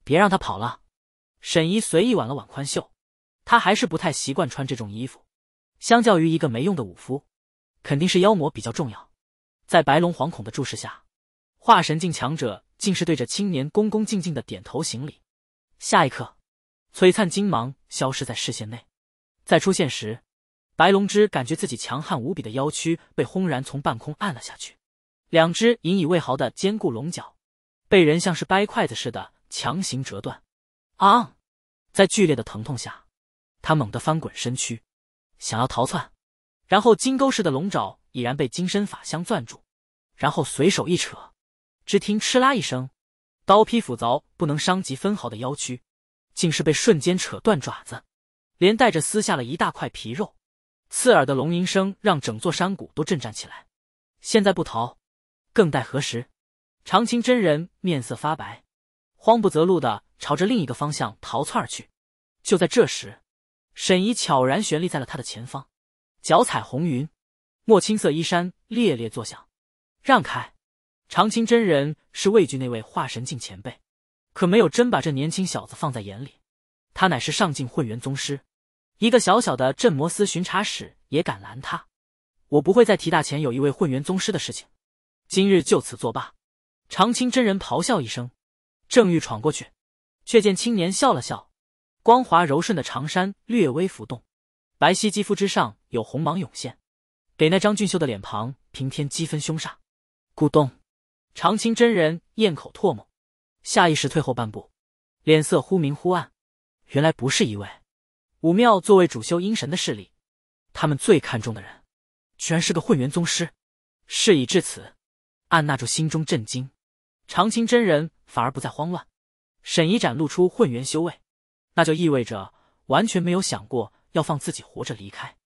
别让他跑了。沈怡随意挽了挽宽袖，他还是不太习惯穿这种衣服。相较于一个没用的武夫，肯定是妖魔比较重要。在白龙惶恐的注视下，化神境强者竟是对着青年恭恭敬敬的点头行礼。下一刻，璀璨金芒消失在视线内，再出现时。白龙之感觉自己强悍无比的腰躯被轰然从半空按了下去，两只引以为豪的坚固龙角，被人像是掰筷子似的强行折断。啊！在剧烈的疼痛下，他猛地翻滚身躯，想要逃窜，然后金钩似的龙爪已然被金身法相攥住，然后随手一扯，只听嗤啦一声，刀劈斧凿不能伤及分毫的腰躯，竟是被瞬间扯断爪子，连带着撕下了一大块皮肉。刺耳的龙吟声让整座山谷都震颤起来，现在不逃，更待何时？长青真人面色发白，慌不择路的朝着另一个方向逃窜而去。就在这时，沈怡悄然悬立在了他的前方，脚踩红云，墨青色衣衫猎猎作响。让开！长青真人是畏惧那位化神境前辈，可没有真把这年轻小子放在眼里。他乃是上境混元宗师。一个小小的镇魔司巡查使也敢拦他，我不会再提大前有一位混元宗师的事情，今日就此作罢。长青真人咆哮一声，正欲闯过去，却见青年笑了笑，光滑柔顺的长衫略微浮动，白皙肌肤之上有红芒涌现，给那张俊秀的脸庞平添几分凶煞。咕咚，长青真人咽口唾沫，下意识退后半步，脸色忽明忽暗，原来不是一位。武庙作为主修阴神的势力，他们最看重的人，居然是个混元宗师。事已至此，按捺住心中震惊，长青真人反而不再慌乱。沈怡展露出混元修为，那就意味着完全没有想过要放自己活着离开。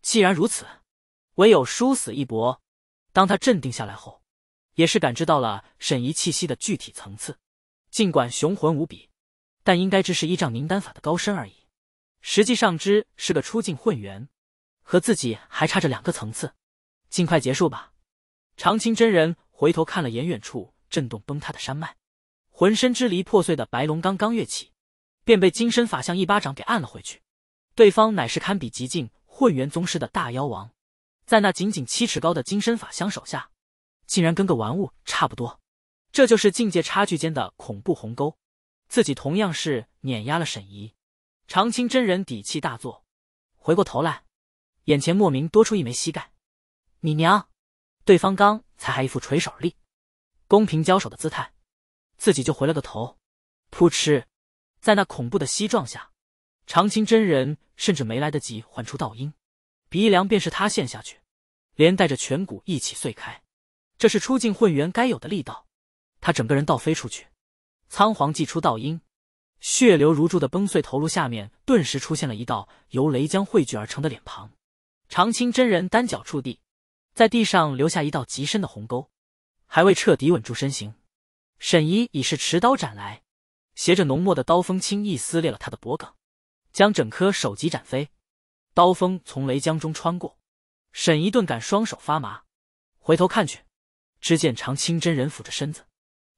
既然如此，唯有殊死一搏。当他镇定下来后，也是感知到了沈怡气息的具体层次，尽管雄浑无比，但应该只是依仗凝丹法的高深而已。实际上，之是个出境混元，和自己还差着两个层次，尽快结束吧。长青真人回头看了眼远处震动崩塌的山脉，浑身支离破碎的白龙刚刚跃起，便被金身法相一巴掌给按了回去。对方乃是堪比极境混元宗师的大妖王，在那仅仅七尺高的金身法相手下，竟然跟个玩物差不多。这就是境界差距间的恐怖鸿沟。自己同样是碾压了沈怡。长青真人底气大作，回过头来，眼前莫名多出一枚膝盖。你娘！对方刚才还一副垂手立、公平交手的姿态，自己就回了个头，扑哧，在那恐怖的膝撞下，长青真人甚至没来得及唤出道音，鼻梁便是塌陷下去，连带着颧骨一起碎开。这是出境混元该有的力道，他整个人倒飞出去，仓皇祭出道音。血流如注的崩碎头颅下面，顿时出现了一道由雷浆汇聚而成的脸庞。长青真人单脚触地，在地上留下一道极深的鸿沟。还未彻底稳住身形，沈怡已是持刀斩来，携着浓墨的刀锋轻易撕裂了他的脖颈，将整颗首级斩飞。刀锋从雷浆中穿过，沈怡顿感双手发麻，回头看去，只见长青真人俯着身子，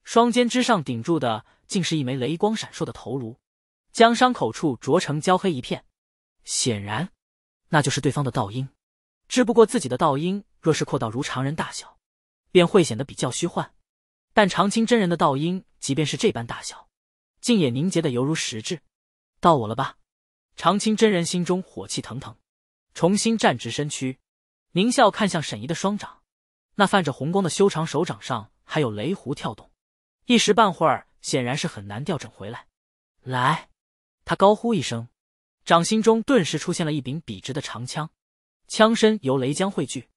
双肩之上顶住的。竟是一枚雷光闪烁的头颅，将伤口处灼成焦黑一片，显然，那就是对方的道音。只不过自己的道音若是扩到如常人大小，便会显得比较虚幻。但长青真人的道音，即便是这般大小，竟也凝结的犹如实质。到我了吧？长青真人心中火气腾腾，重新站直身躯，狞笑看向沈怡的双掌，那泛着红光的修长手掌上还有雷弧跳动，一时半会儿。显然是很难调整回来。来，他高呼一声，掌心中顿时出现了一柄笔直的长枪，枪身由雷浆汇聚，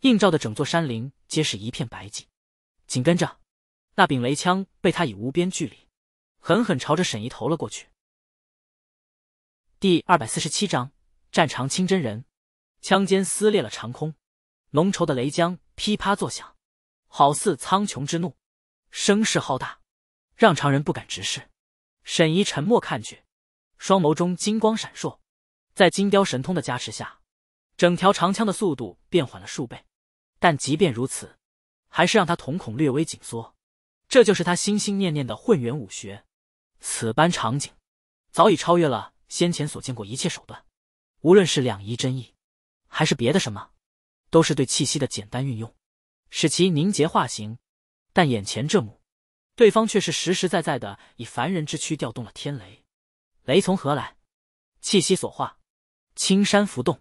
映照的整座山林皆是一片白净。紧跟着，那柄雷枪被他以无边距离，狠狠朝着沈怡投了过去。第二百四十七章战场清真人，枪尖撕裂了长空，浓稠的雷浆噼啪作响，好似苍穹之怒，声势浩大。让常人不敢直视。沈怡沉默看去，双眸中金光闪烁，在金雕神通的加持下，整条长枪的速度变缓了数倍。但即便如此，还是让他瞳孔略微紧缩。这就是他心心念念的混元武学。此般场景，早已超越了先前所见过一切手段。无论是两仪真意，还是别的什么，都是对气息的简单运用，使其凝结化形。但眼前这幕。对方却是实实在在的以凡人之躯调动了天雷，雷从何来？气息所化。青山浮动，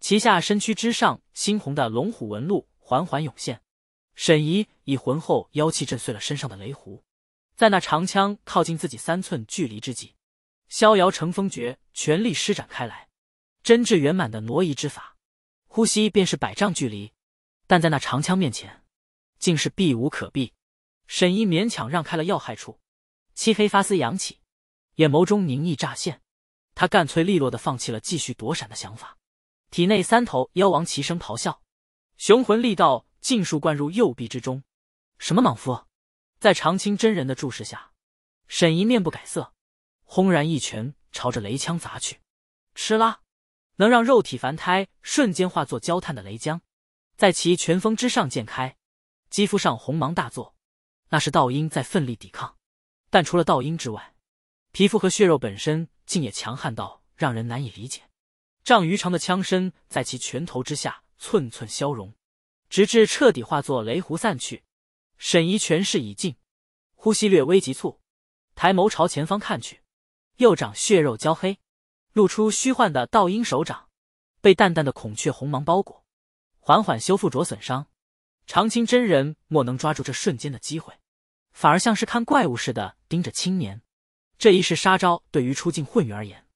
其下身躯之上，猩红的龙虎纹路缓缓涌现。沈怡以浑厚妖气震碎了身上的雷弧，在那长枪靠近自己三寸距离之际，逍遥乘风诀全力施展开来，真挚圆满的挪移之法，呼吸便是百丈距离，但在那长枪面前，竟是避无可避。沈怡勉强让开了要害处，漆黑发丝扬起，眼眸中凝意乍现，他干脆利落地放弃了继续躲闪的想法，体内三头妖王齐声咆哮，雄浑力道尽数灌入右臂之中。什么莽夫，在长青真人的注视下，沈怡面不改色，轰然一拳朝着雷枪砸去。吃啦！能让肉体凡胎瞬间化作焦炭的雷浆，在其拳峰之上溅开，肌肤上红芒大作。那是道音在奋力抵抗，但除了道音之外，皮肤和血肉本身竟也强悍到让人难以理解。丈余长的枪身在其拳头之下寸寸消融，直至彻底化作雷弧散去。沈怡权势已尽，呼吸略微急促，抬眸朝前方看去，右掌血肉焦黑，露出虚幻的道音手掌，被淡淡的孔雀红芒包裹，缓缓修复着损伤。长青真人莫能抓住这瞬间的机会。反而像是看怪物似的盯着青年，这一式杀招对于出镜混元而言，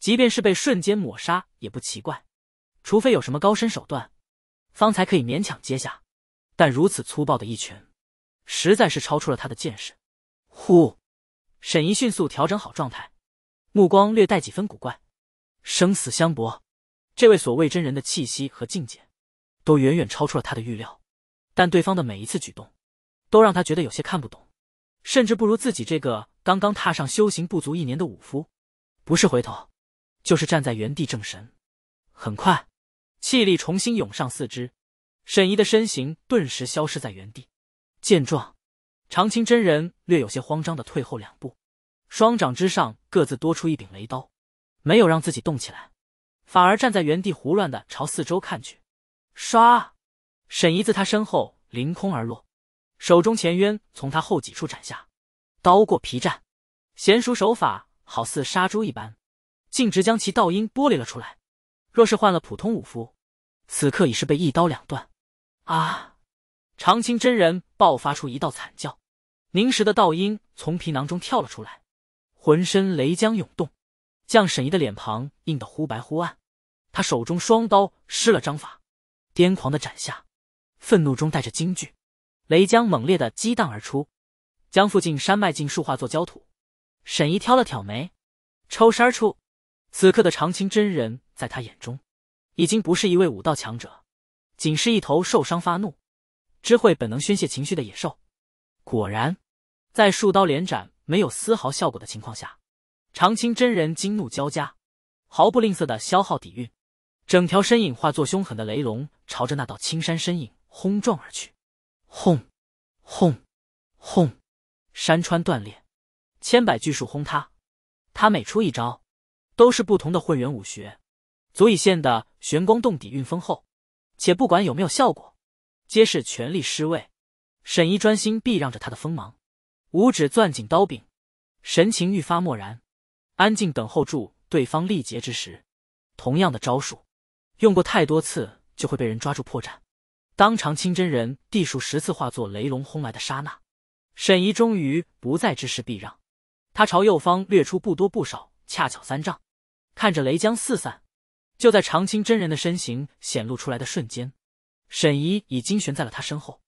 即便是被瞬间抹杀也不奇怪，除非有什么高深手段，方才可以勉强接下。但如此粗暴的一拳，实在是超出了他的见识。呼，沈怡迅速调整好状态，目光略带几分古怪。生死相搏，这位所谓真人的气息和境界，都远远超出了他的预料。但对方的每一次举动。都让他觉得有些看不懂，甚至不如自己这个刚刚踏上修行不足一年的武夫。不是回头，就是站在原地正神。很快，气力重新涌上四肢，沈怡的身形顿时消失在原地。见状，长青真人略有些慌张的退后两步，双掌之上各自多出一柄雷刀，没有让自己动起来，反而站在原地胡乱的朝四周看去。唰，沈怡自他身后凌空而落。手中前渊从他后脊处斩下，刀过皮绽，娴熟手法好似杀猪一般，径直将其道音剥离了出来。若是换了普通武夫，此刻已是被一刀两断。啊！长青真人爆发出一道惨叫，凝实的道音从皮囊中跳了出来，浑身雷浆涌动，将沈怡的脸庞映得忽白忽暗。他手中双刀失了章法，癫狂的斩下，愤怒中带着惊惧。雷浆猛烈的激荡而出，将附近山脉尽数化作焦土。沈怡挑了挑眉，抽身而出。此刻的长青真人，在他眼中，已经不是一位武道强者，仅是一头受伤发怒、知会本能宣泄情绪的野兽。果然，在数刀连斩没有丝毫效果的情况下，长青真人惊怒交加，毫不吝啬的消耗底蕴，整条身影化作凶狠的雷龙，朝着那道青山身影轰撞而去。轰，轰，轰，山川断裂，千百巨树轰塌。他每出一招，都是不同的混元武学，足以现得玄光洞底蕴丰厚。且不管有没有效果，皆是全力施为。沈怡专心避让着他的锋芒，五指攥紧刀柄，神情愈发漠然，安静等候住对方力竭之时。同样的招数，用过太多次，就会被人抓住破绽。当长清真人第数十次化作雷龙轰来的刹那，沈怡终于不再知是避让，他朝右方掠出不多不少，恰巧三丈。看着雷浆四散，就在长清真人的身形显露出来的瞬间，沈怡已经悬在了他身后，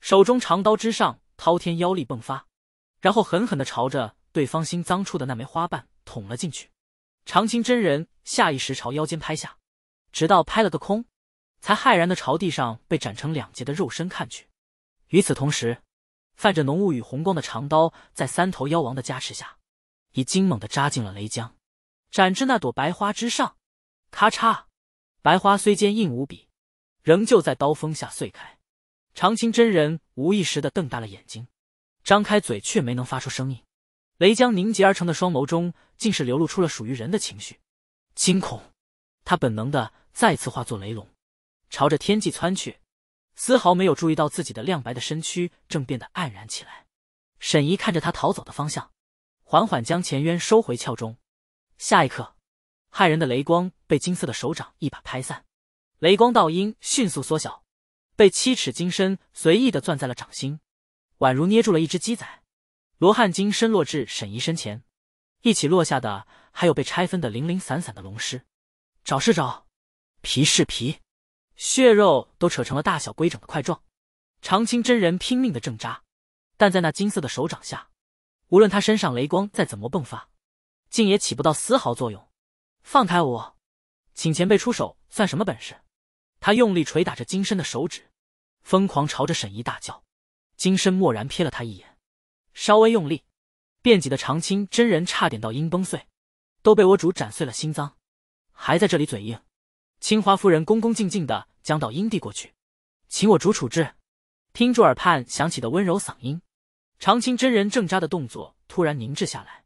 手中长刀之上滔天妖力迸发，然后狠狠的朝着对方心脏处的那枚花瓣捅了进去。长清真人下意识朝腰间拍下，直到拍了个空。才骇然的朝地上被斩成两截的肉身看去，与此同时，泛着浓雾与红光的长刀在三头妖王的加持下，已惊猛的扎进了雷江，斩至那朵白花之上。咔嚓，白花虽坚硬无比，仍旧在刀锋下碎开。长青真人无意识的瞪大了眼睛，张开嘴却没能发出声音。雷江凝结而成的双眸中，竟是流露出了属于人的情绪——惊恐。他本能的再次化作雷龙。朝着天际窜去，丝毫没有注意到自己的亮白的身躯正变得黯然起来。沈怡看着他逃走的方向，缓缓将前渊收回鞘中。下一刻，骇人的雷光被金色的手掌一把拍散，雷光倒影迅速缩小，被七尺金身随意的攥在了掌心，宛如捏住了一只鸡仔。罗汉金身落至沈怡身前，一起落下的还有被拆分的零零散散的龙尸，找是找，皮是皮。血肉都扯成了大小规整的块状，长青真人拼命的挣扎，但在那金色的手掌下，无论他身上雷光再怎么迸发，竟也起不到丝毫作用。放开我，请前辈出手算什么本事？他用力捶打着金身的手指，疯狂朝着沈怡大叫。金身漠然瞥了他一眼，稍微用力，便挤的长青真人差点到阴崩碎，都被我主斩碎了心脏，还在这里嘴硬。清华夫人恭恭敬敬的将道音递过去，请我主处置。听住耳畔响起的温柔嗓音，长青真人挣扎的动作突然凝滞下来，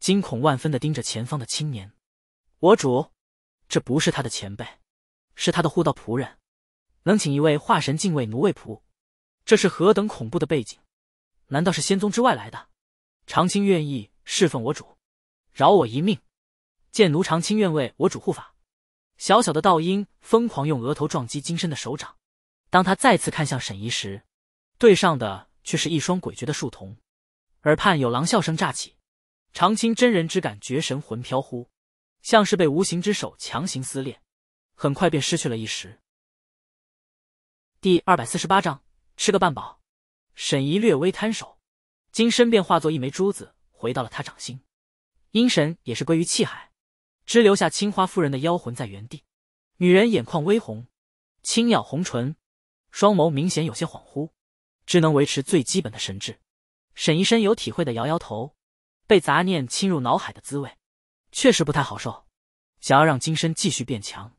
惊恐万分的盯着前方的青年。我主，这不是他的前辈，是他的护道仆人。能请一位化神敬畏奴卫仆，这是何等恐怖的背景？难道是仙宗之外来的？长青愿意侍奉我主，饶我一命。见奴长青愿为我主护法。小小的道音疯狂用额头撞击金身的手掌，当他再次看向沈怡时，对上的却是一双诡谲的树瞳，耳畔有狼啸声炸起，长青真人之感觉神魂飘忽，像是被无形之手强行撕裂，很快便失去了意识。第二百四十八章吃个半饱，沈怡略微摊手，金身便化作一枚珠子回到了他掌心，阴神也是归于气海。只留下青花夫人的妖魂在原地，女人眼眶微红，轻咬红唇，双眸明显有些恍惚，只能维持最基本的神智。沈医生有体会的摇摇头，被杂念侵入脑海的滋味，确实不太好受。想要让金身继续变强，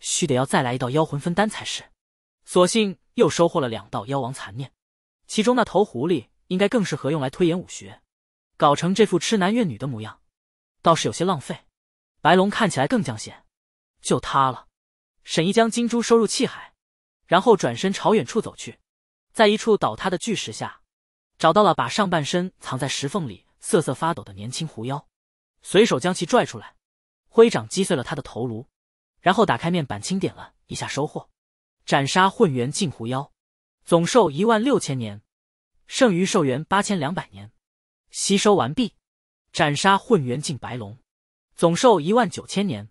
须得要再来一道妖魂分丹才是。索性又收获了两道妖王残念，其中那头狐狸应该更适合用来推演武学，搞成这副痴男怨女的模样，倒是有些浪费。白龙看起来更降险，就他了。沈一将金珠收入气海，然后转身朝远处走去，在一处倒塌的巨石下，找到了把上半身藏在石缝里瑟瑟发抖的年轻狐妖，随手将其拽出来，挥掌击碎了他的头颅，然后打开面板清点了一下收获：斩杀混元镜狐妖，总寿一万六千年，剩余寿元八千两百年，吸收完毕；斩杀混元镜白龙。总寿一万九千年，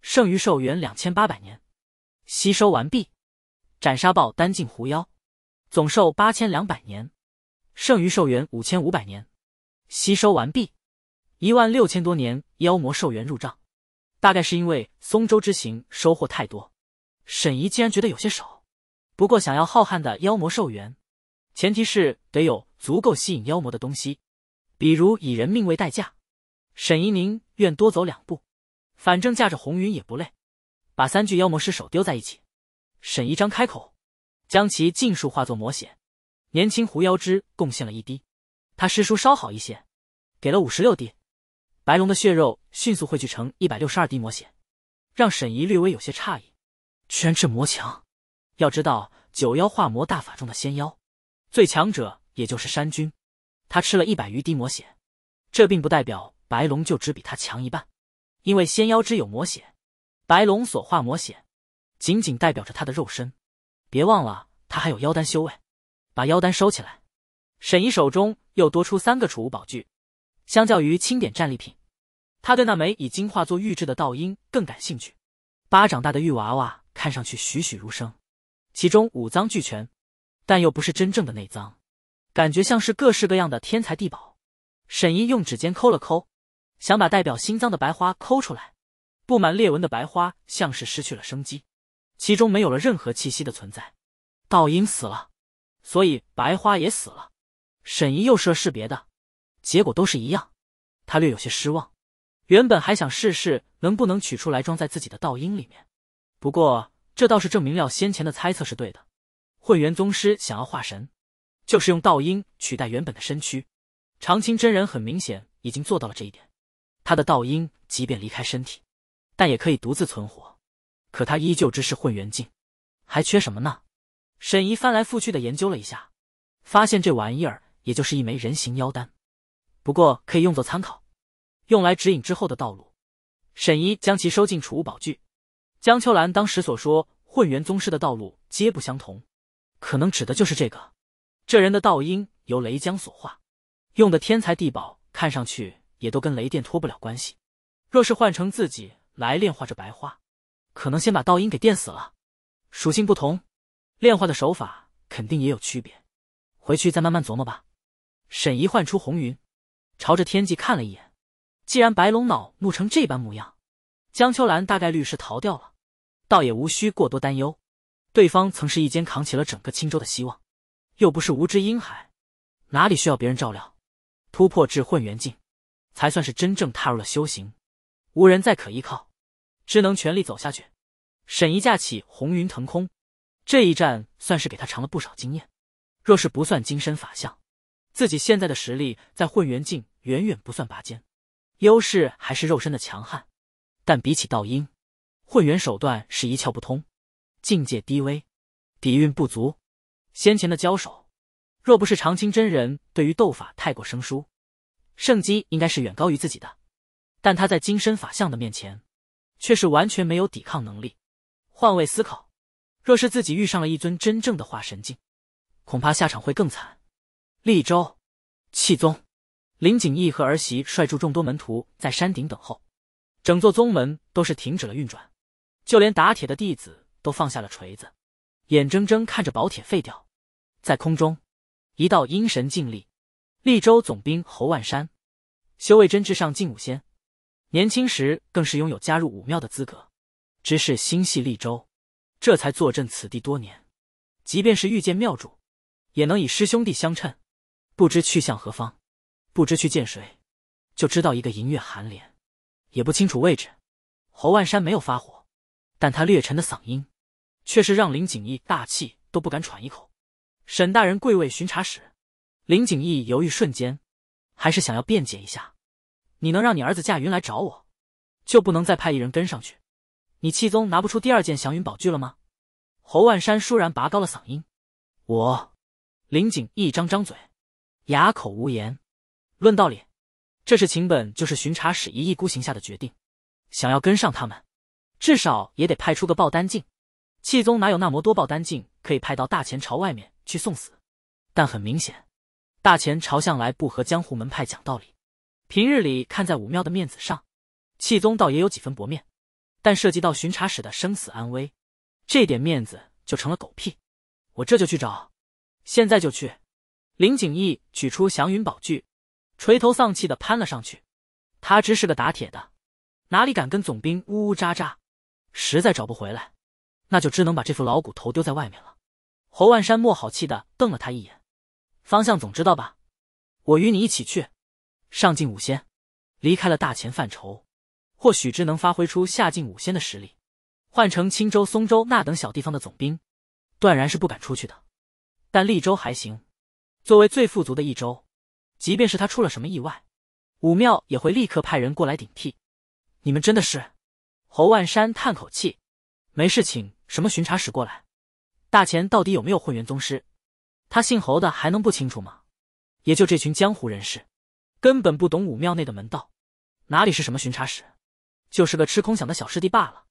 剩余寿元两千八百年，吸收完毕。斩杀豹丹镜狐妖，总寿八千两百年，剩余寿元五千五百年，吸收完毕。一万六千多年妖魔寿元入账，大概是因为松州之行收获太多。沈怡竟然觉得有些少，不过想要浩瀚的妖魔寿元，前提是得有足够吸引妖魔的东西，比如以人命为代价。沈怡宁愿多走两步，反正驾着红云也不累。把三具妖魔尸首丢在一起，沈怡张开口，将其尽数化作魔血。年轻狐妖之贡献了一滴，他师叔稍好一些，给了五十六滴。白龙的血肉迅速汇聚成一百六十二滴魔血，让沈怡略微有些诧异，居然这魔强。要知道九妖化魔大法中的仙妖，最强者也就是山君，他吃了一百余滴魔血，这并不代表。白龙就只比他强一半，因为仙妖之有魔血，白龙所化魔血，仅仅代表着他的肉身。别忘了，他还有妖丹修为，把妖丹收起来。沈怡手中又多出三个储物宝具，相较于清点战利品，他对那枚已经化作玉制的道音更感兴趣。巴掌大的玉娃娃看上去栩栩如生，其中五脏俱全，但又不是真正的内脏，感觉像是各式各样的天才地宝。沈怡用指尖抠了抠。想把代表心脏的白花抠出来，布满裂纹的白花像是失去了生机，其中没有了任何气息的存在。道音死了，所以白花也死了。沈怡又试了试别的，结果都是一样。他略有些失望，原本还想试试能不能取出来装在自己的道音里面，不过这倒是证明了先前的猜测是对的。混元宗师想要化神，就是用道音取代原本的身躯。长青真人很明显已经做到了这一点。他的道音即便离开身体，但也可以独自存活。可他依旧只是混元境，还缺什么呢？沈怡翻来覆去的研究了一下，发现这玩意儿也就是一枚人形妖丹，不过可以用作参考，用来指引之后的道路。沈怡将其收进储物宝具。江秋兰当时所说，混元宗师的道路皆不相同，可能指的就是这个。这人的道音由雷江所化，用的天才地宝，看上去。也都跟雷电脱不了关系，若是换成自己来炼化这白花，可能先把道音给电死了。属性不同，炼化的手法肯定也有区别，回去再慢慢琢磨吧。沈怡唤出红云，朝着天际看了一眼。既然白龙脑怒成这般模样，江秋兰大概率是逃掉了，倒也无需过多担忧。对方曾是一肩扛起了整个青州的希望，又不是无知婴孩，哪里需要别人照料？突破至混元境。才算是真正踏入了修行，无人再可依靠，只能全力走下去。沈怡架起红云腾空，这一战算是给他尝了不少经验。若是不算金身法相，自己现在的实力在混元境远远不算拔尖，优势还是肉身的强悍。但比起道音，混元手段是一窍不通，境界低微，底蕴不足。先前的交手，若不是长青真人对于斗法太过生疏。圣机应该是远高于自己的，但他在金身法相的面前，却是完全没有抵抗能力。换位思考，若是自己遇上了一尊真正的化神境，恐怕下场会更惨。立州，气宗，林景逸和儿媳率住众多门徒在山顶等候，整座宗门都是停止了运转，就连打铁的弟子都放下了锤子，眼睁睁看着宝铁废掉。在空中，一道阴神劲力利州总兵侯万山，修为真至上进五仙，年轻时更是拥有加入武庙的资格。只是心系利州，这才坐镇此地多年。即便是遇见庙主，也能以师兄弟相称。不知去向何方，不知去见谁，就知道一个银月寒莲，也不清楚位置。侯万山没有发火，但他略沉的嗓音，却是让林景逸大气都不敢喘一口。沈大人，贵为巡查使。林景逸犹豫瞬间，还是想要辩解一下：“你能让你儿子驾云来找我，就不能再派一人跟上去？你气宗拿不出第二件祥云宝具了吗？”侯万山倏然拔高了嗓音：“我……”林景一张张嘴，哑口无言。论道理，这是秦本就是巡查使一意孤行下的决定。想要跟上他们，至少也得派出个爆单镜。气宗哪有那么多爆单镜可以派到大前朝外面去送死？但很明显。大钱朝向来不和江湖门派讲道理，平日里看在武庙的面子上，气宗倒也有几分薄面，但涉及到巡查使的生死安危，这点面子就成了狗屁。我这就去找，现在就去。林景逸取出祥云宝具，垂头丧气的攀了上去。他只是个打铁的，哪里敢跟总兵呜呜喳喳？实在找不回来，那就只能把这副老骨头丢在外面了。侯万山莫好气的瞪了他一眼。方向总知道吧？我与你一起去。上进五仙离开了大钱范畴，或许只能发挥出下进五仙的实力。换成青州、松州那等小地方的总兵，断然是不敢出去的。但厉州还行，作为最富足的一州，即便是他出了什么意外，武庙也会立刻派人过来顶替。你们真的是？侯万山叹口气，没事，请什么巡查使过来？大钱到底有没有混元宗师？他姓侯的还能不清楚吗？也就这群江湖人士，根本不懂武庙内的门道，哪里是什么巡查使，就是个吃空饷的小师弟罢了。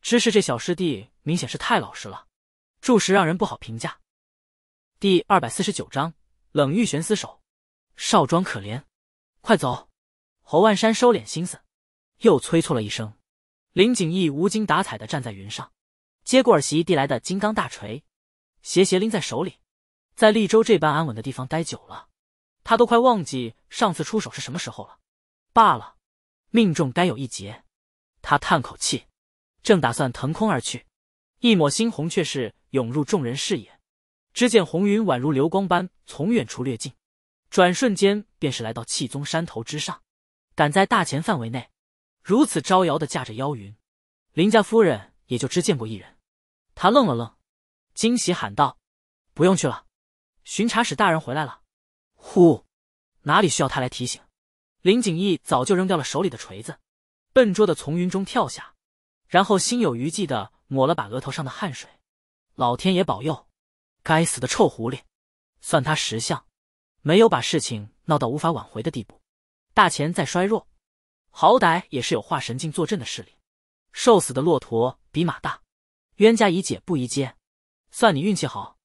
只是这小师弟明显是太老实了，着实让人不好评价。第二百四十九章冷玉玄丝手，少装可怜，快走！侯万山收敛心思，又催促了一声。林景逸无精打采的站在云上，接过儿媳递来的金刚大锤，斜斜拎在手里。在利州这般安稳的地方待久了，他都快忘记上次出手是什么时候了。罢了，命中该有一劫。他叹口气，正打算腾空而去，一抹猩红却是涌入众人视野。只见红云宛如流光般从远处掠近，转瞬间便是来到气宗山头之上。敢在大前范围内如此招摇的驾着妖云，林家夫人也就只见过一人。他愣了愣，惊喜喊道：“不用去了。”巡查使大人回来了，呼，哪里需要他来提醒？林景逸早就扔掉了手里的锤子，笨拙的从云中跳下，然后心有余悸的抹了把额头上的汗水。老天爷保佑！该死的臭狐狸，算他识相，没有把事情闹到无法挽回的地步。大钱在衰弱，好歹也是有化神境坐镇的势力，瘦死的骆驼比马大，冤家宜解不宜结，算你运气好。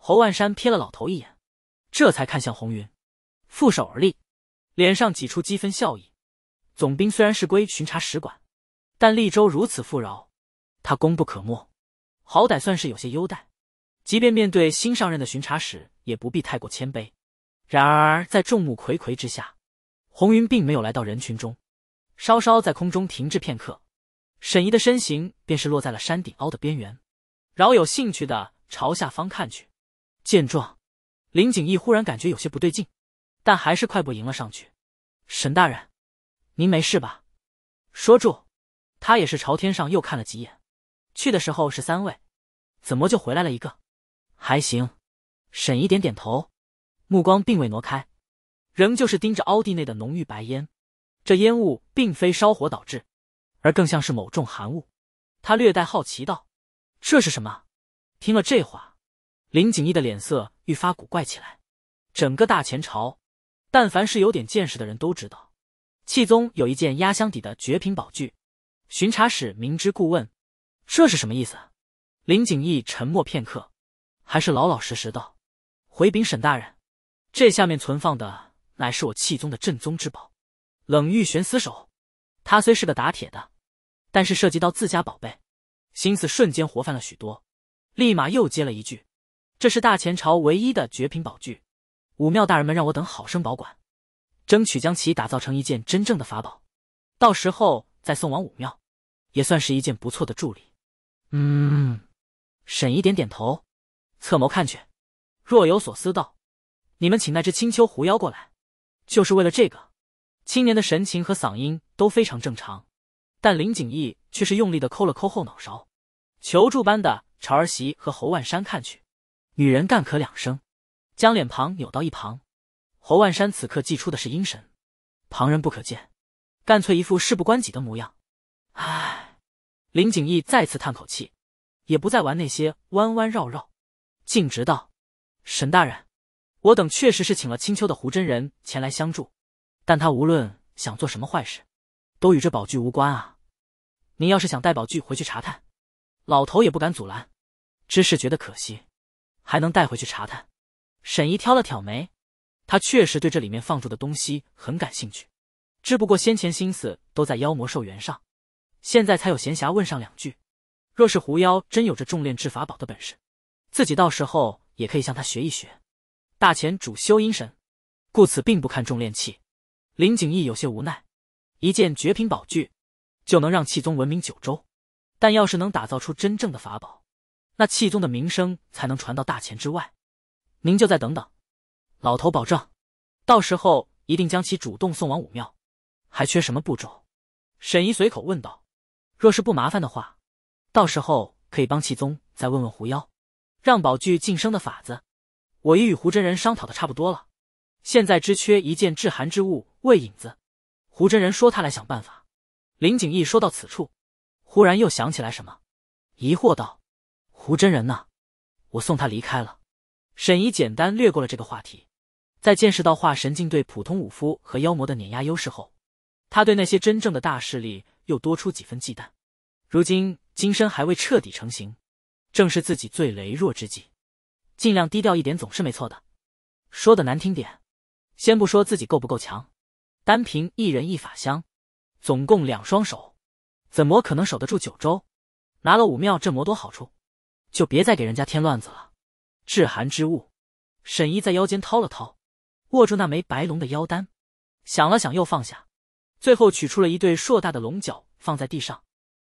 侯万山瞥了老头一眼，这才看向红云，负手而立，脸上挤出几分笑意。总兵虽然是归巡查使管，但利州如此富饶，他功不可没，好歹算是有些优待，即便面对新上任的巡查使，也不必太过谦卑。然而在众目睽睽之下，红云并没有来到人群中，稍稍在空中停滞片刻，沈怡的身形便是落在了山顶凹的边缘，饶有兴趣的朝下方看去。见状，林景逸忽然感觉有些不对劲，但还是快步迎了上去。沈大人，您没事吧？说住，他也是朝天上又看了几眼。去的时候是三位，怎么就回来了一个？还行。沈一点点头，目光并未挪开，仍旧是盯着凹地内的浓郁白烟。这烟雾并非烧火导致，而更像是某种寒雾。他略带好奇道：“这是什么？”听了这话。林景逸的脸色愈发古怪起来。整个大前朝，但凡是有点见识的人都知道，气宗有一件压箱底的绝品宝具。巡查使明知故问，这是什么意思？林景逸沉默片刻，还是老老实实道：“回禀沈大人，这下面存放的乃是我气宗的镇宗之宝——冷玉玄丝手。他虽是个打铁的，但是涉及到自家宝贝，心思瞬间活泛了许多，立马又接了一句。”这是大前朝唯一的绝品宝具，武庙大人们让我等好生保管，争取将其打造成一件真正的法宝，到时候再送往武庙，也算是一件不错的助力。嗯，沈毅点点头，侧眸看去，若有所思道：“你们请那只青丘狐妖过来，就是为了这个。”青年的神情和嗓音都非常正常，但林景逸却是用力的抠了抠后脑勺，求助般的朝儿媳和侯万山看去。女人干咳两声，将脸庞扭到一旁。侯万山此刻祭出的是阴神，旁人不可见，干脆一副事不关己的模样。唉，林景逸再次叹口气，也不再玩那些弯弯绕绕，径直道：“沈大人，我等确实是请了青丘的胡真人前来相助，但他无论想做什么坏事，都与这宝具无关啊。您要是想带宝具回去查探，老头也不敢阻拦，只是觉得可惜。”还能带回去查探，沈怡挑了挑眉，他确实对这里面放着的东西很感兴趣，只不过先前心思都在妖魔兽园上，现在才有闲暇问上两句。若是狐妖真有着重炼制法宝的本事，自己到时候也可以向他学一学。大乾主修阴神，故此并不看重炼器。林景逸有些无奈，一件绝品宝具就能让气宗闻名九州，但要是能打造出真正的法宝。那气宗的名声才能传到大秦之外，您就再等等。老头保证，到时候一定将其主动送往武庙。还缺什么步骤？沈怡随口问道。若是不麻烦的话，到时候可以帮气宗再问问狐妖，让宝具晋升的法子，我已与胡真人商讨的差不多了。现在只缺一件制寒之物为影子。胡真人说他来想办法。林景逸说到此处，忽然又想起来什么，疑惑道。吴真人呢？我送他离开了。沈怡简单略过了这个话题，在见识到化神境对普通武夫和妖魔的碾压优势后，他对那些真正的大势力又多出几分忌惮。如今金身还未彻底成型，正是自己最羸弱之际，尽量低调一点总是没错的。说的难听点，先不说自己够不够强，单凭一人一法相，总共两双手，怎么可能守得住九州？拿了武庙这么多好处。就别再给人家添乱子了。至寒之物，沈一在腰间掏了掏，握住那枚白龙的腰丹，想了想又放下，最后取出了一对硕大的龙角放在地上。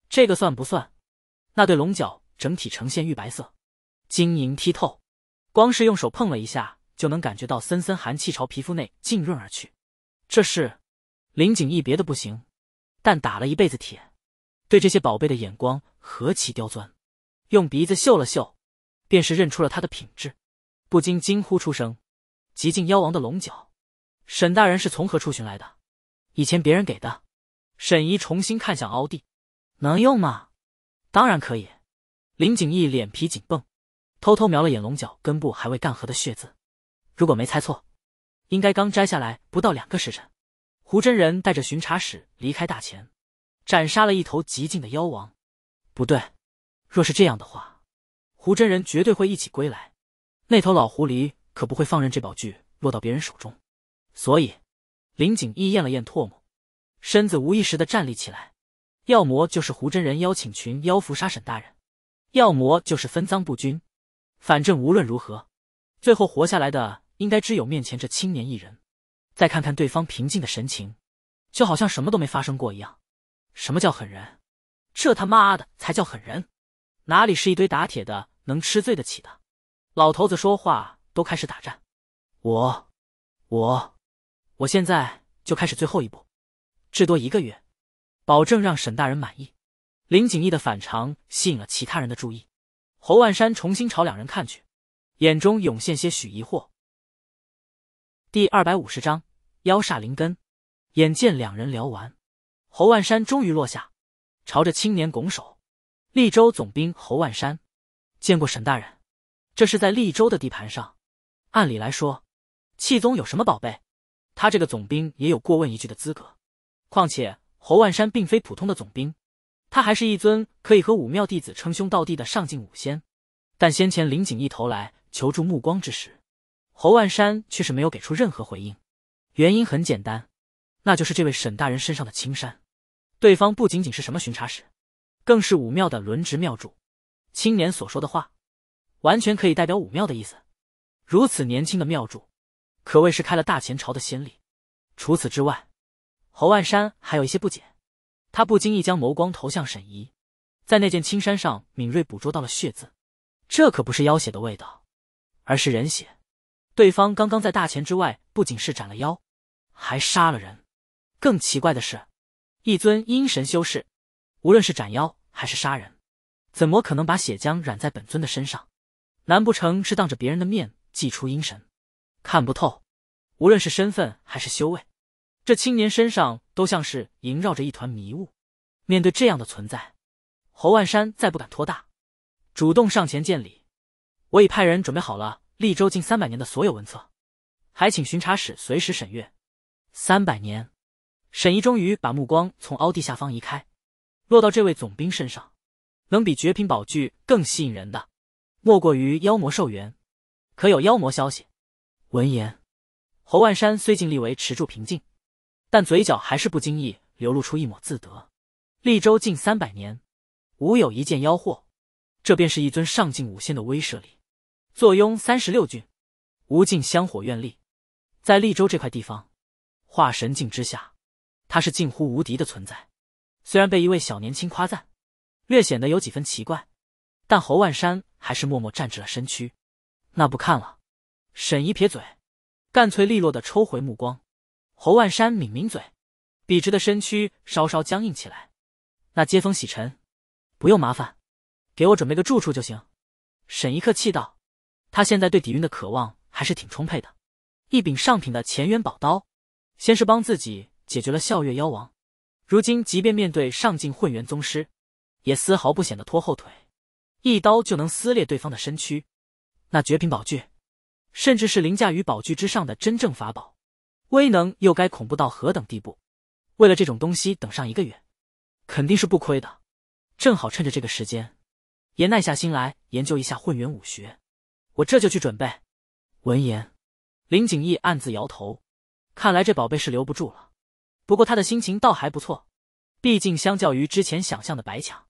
这个算不算？那对龙角整体呈现玉白色，晶莹剔透，光是用手碰了一下就能感觉到森森寒气朝皮肤内浸润而去。这是林景逸别的不行，但打了一辈子铁，对这些宝贝的眼光何其刁钻。用鼻子嗅了嗅，便是认出了它的品质，不禁惊呼出声：“极境妖王的龙角，沈大人是从何处寻来的？以前别人给的。”沈怡重新看向敖地：“能用吗？”“当然可以。”林景逸脸皮紧绷，偷偷瞄了眼龙角根部还未干涸的血渍。如果没猜错，应该刚摘下来不到两个时辰。胡真人带着巡查使离开大前，斩杀了一头极境的妖王。不对。若是这样的话，胡真人绝对会一起归来。那头老狐狸可不会放任这宝具落到别人手中。所以，林景逸咽了咽唾沫，身子无意识的站立起来。要么就是胡真人邀请群妖伏杀沈大人，要么就是分赃不均。反正无论如何，最后活下来的应该只有面前这青年一人。再看看对方平静的神情，就好像什么都没发生过一样。什么叫狠人？这他妈的才叫狠人！哪里是一堆打铁的能吃醉得起的？老头子说话都开始打颤。我，我，我现在就开始最后一步，至多一个月，保证让沈大人满意。林景逸的反常吸引了其他人的注意，侯万山重新朝两人看去，眼中涌现些许疑惑。第二百五十章妖煞灵根。眼见两人聊完，侯万山终于落下，朝着青年拱手。利州总兵侯万山，见过沈大人。这是在利州的地盘上，按理来说，气宗有什么宝贝，他这个总兵也有过问一句的资格。况且侯万山并非普通的总兵，他还是一尊可以和武庙弟子称兄道弟的上进武仙。但先前林景一投来求助目光之时，侯万山却是没有给出任何回应。原因很简单，那就是这位沈大人身上的青衫，对方不仅仅是什么巡查使。更是武庙的轮值庙主，青年所说的话，完全可以代表武庙的意思。如此年轻的庙主，可谓是开了大前朝的先例。除此之外，侯万山还有一些不解，他不经意将眸光投向沈怡，在那件青衫上敏锐捕捉到了血渍，这可不是妖血的味道，而是人血。对方刚刚在大前之外，不仅是斩了妖，还杀了人。更奇怪的是，一尊阴神修士，无论是斩妖。还是杀人，怎么可能把血浆染在本尊的身上？难不成是当着别人的面祭出阴神？看不透，无论是身份还是修为，这青年身上都像是萦绕着一团迷雾。面对这样的存在，侯万山再不敢拖大，主动上前见礼。我已派人准备好了利州近三百年的所有文册，还请巡查使随时审阅。三百年，沈怡终于把目光从凹地下方移开。落到这位总兵身上，能比绝品宝具更吸引人的，莫过于妖魔兽猿。可有妖魔消息？闻言，侯万山虽尽力维持住平静，但嘴角还是不经意流露出一抹自得。利州近三百年，无有一件妖货，这便是一尊上境五仙的威慑力。坐拥三十六郡，无尽香火愿力，在利州这块地方，化神境之下，他是近乎无敌的存在。虽然被一位小年轻夸赞，略显得有几分奇怪，但侯万山还是默默站直了身躯。那不看了，沈一撇嘴，干脆利落的抽回目光。侯万山抿抿嘴，笔直的身躯稍稍僵硬起来。那接风洗尘，不用麻烦，给我准备个住处就行。沈一客气道，他现在对底蕴的渴望还是挺充沛的。一柄上品的乾元宝刀，先是帮自己解决了笑月妖王。如今，即便面对上境混元宗师，也丝毫不显得拖后腿，一刀就能撕裂对方的身躯。那绝品宝具，甚至是凌驾于宝具之上的真正法宝，威能又该恐怖到何等地步？为了这种东西，等上一个月，肯定是不亏的。正好趁着这个时间，也耐下心来研究一下混元武学。我这就去准备。闻言，林景逸暗自摇头，看来这宝贝是留不住了。不过他的心情倒还不错，毕竟相较于之前想象的白抢，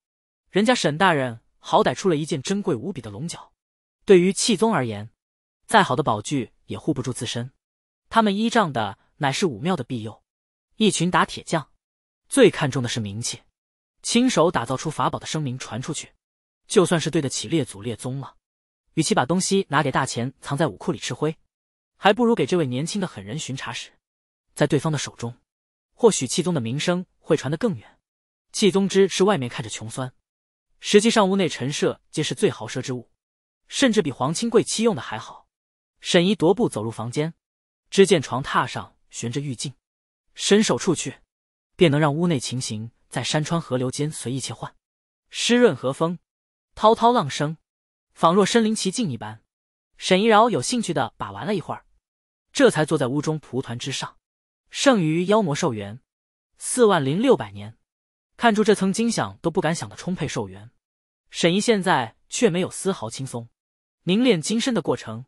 人家沈大人好歹出了一件珍贵无比的龙角。对于气宗而言，再好的宝具也护不住自身，他们依仗的乃是武庙的庇佑。一群打铁匠，最看重的是名气，亲手打造出法宝的声名传出去，就算是对得起列祖列宗了。与其把东西拿给大钱藏在武库里吃灰，还不如给这位年轻的狠人巡查使，在对方的手中。或许气宗的名声会传得更远。气宗之是外面看着穷酸，实际上屋内陈设皆是最豪奢之物，甚至比皇亲贵戚用的还好。沈怡踱步走入房间，只见床榻上悬着玉镜，伸手触去，便能让屋内情形在山川河流间随意切换，湿润和风，滔滔浪声，仿若身临其境一般。沈怡饶有兴趣的把玩了一会儿，这才坐在屋中蒲团之上。剩余妖魔兽元四万零六百年，看出这曾经想都不敢想的充沛寿元，沈怡现在却没有丝毫轻松。凝练金身的过程，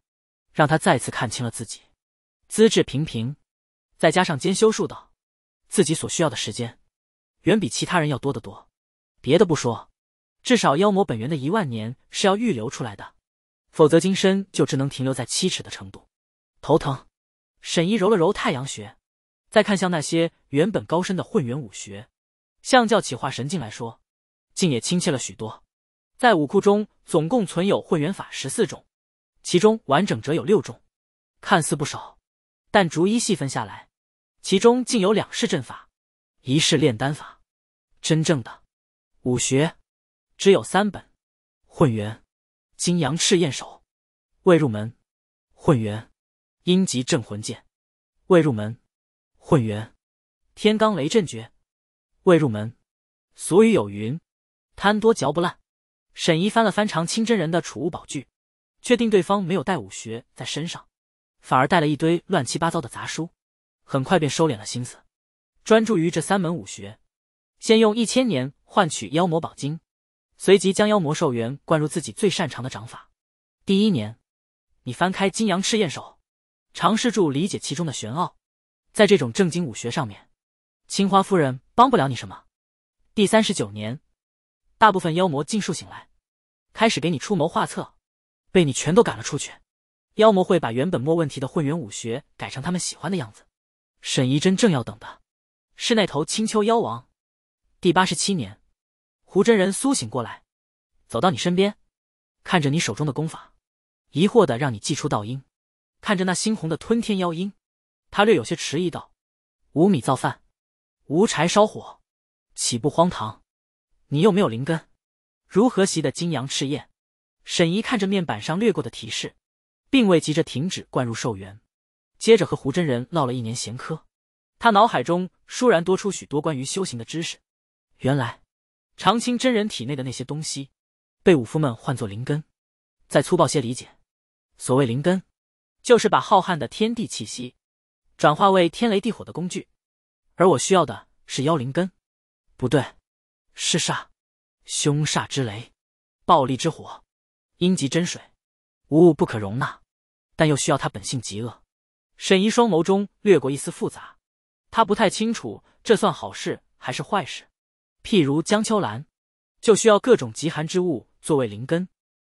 让他再次看清了自己资质平平，再加上兼修术道，自己所需要的时间远比其他人要多得多。别的不说，至少妖魔本源的一万年是要预留出来的，否则金身就只能停留在七尺的程度。头疼，沈怡揉了揉太阳穴。再看向那些原本高深的混元武学，相较起化神境来说，竟也亲切了许多。在武库中，总共存有混元法十四种，其中完整者有六种，看似不少，但逐一细分下来，其中竟有两式阵法，一式炼丹法。真正的武学只有三本：混元金阳赤焰手，未入门；混元阴极镇魂剑，未入门。混元，天罡雷震诀，未入门。俗语有云：贪多嚼不烂。沈怡翻了翻常清真人的储物宝具，确定对方没有带武学在身上，反而带了一堆乱七八糟的杂书。很快便收敛了心思，专注于这三门武学。先用一千年换取妖魔宝经，随即将妖魔兽元灌入自己最擅长的掌法。第一年，你翻开金阳赤焰手，尝试住理解其中的玄奥。在这种正经武学上面，青花夫人帮不了你什么。第三十九年，大部分妖魔尽数醒来，开始给你出谋划策，被你全都赶了出去。妖魔会把原本莫问题的混元武学改成他们喜欢的样子。沈怡真正要等的，是那头青丘妖王。第八十七年，胡真人苏醒过来，走到你身边，看着你手中的功法，疑惑的让你祭出道音，看着那猩红的吞天妖鹰，他略有些迟疑道：“无米造饭，无柴烧火，岂不荒唐？你又没有灵根，如何习得金阳赤焰？”沈怡看着面板上掠过的提示，并未急着停止灌入寿元，接着和胡真人唠了一年闲嗑。他脑海中倏然多出许多关于修行的知识。原来，长青真人体内的那些东西，被武夫们唤作灵根。再粗暴些理解，所谓灵根，就是把浩瀚的天地气息。转化为天雷地火的工具，而我需要的是妖灵根，不对，是煞，凶煞之雷，暴力之火，阴极真水，无物不可容纳，但又需要他本性极恶。沈怡双眸中掠过一丝复杂，他不太清楚这算好事还是坏事。譬如江秋兰，就需要各种极寒之物作为灵根，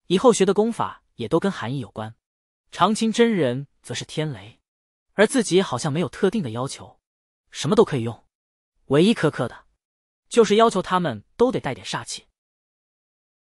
以后学的功法也都跟寒意有关。长青真人则是天雷。而自己好像没有特定的要求，什么都可以用，唯一苛刻的，就是要求他们都得带点煞气。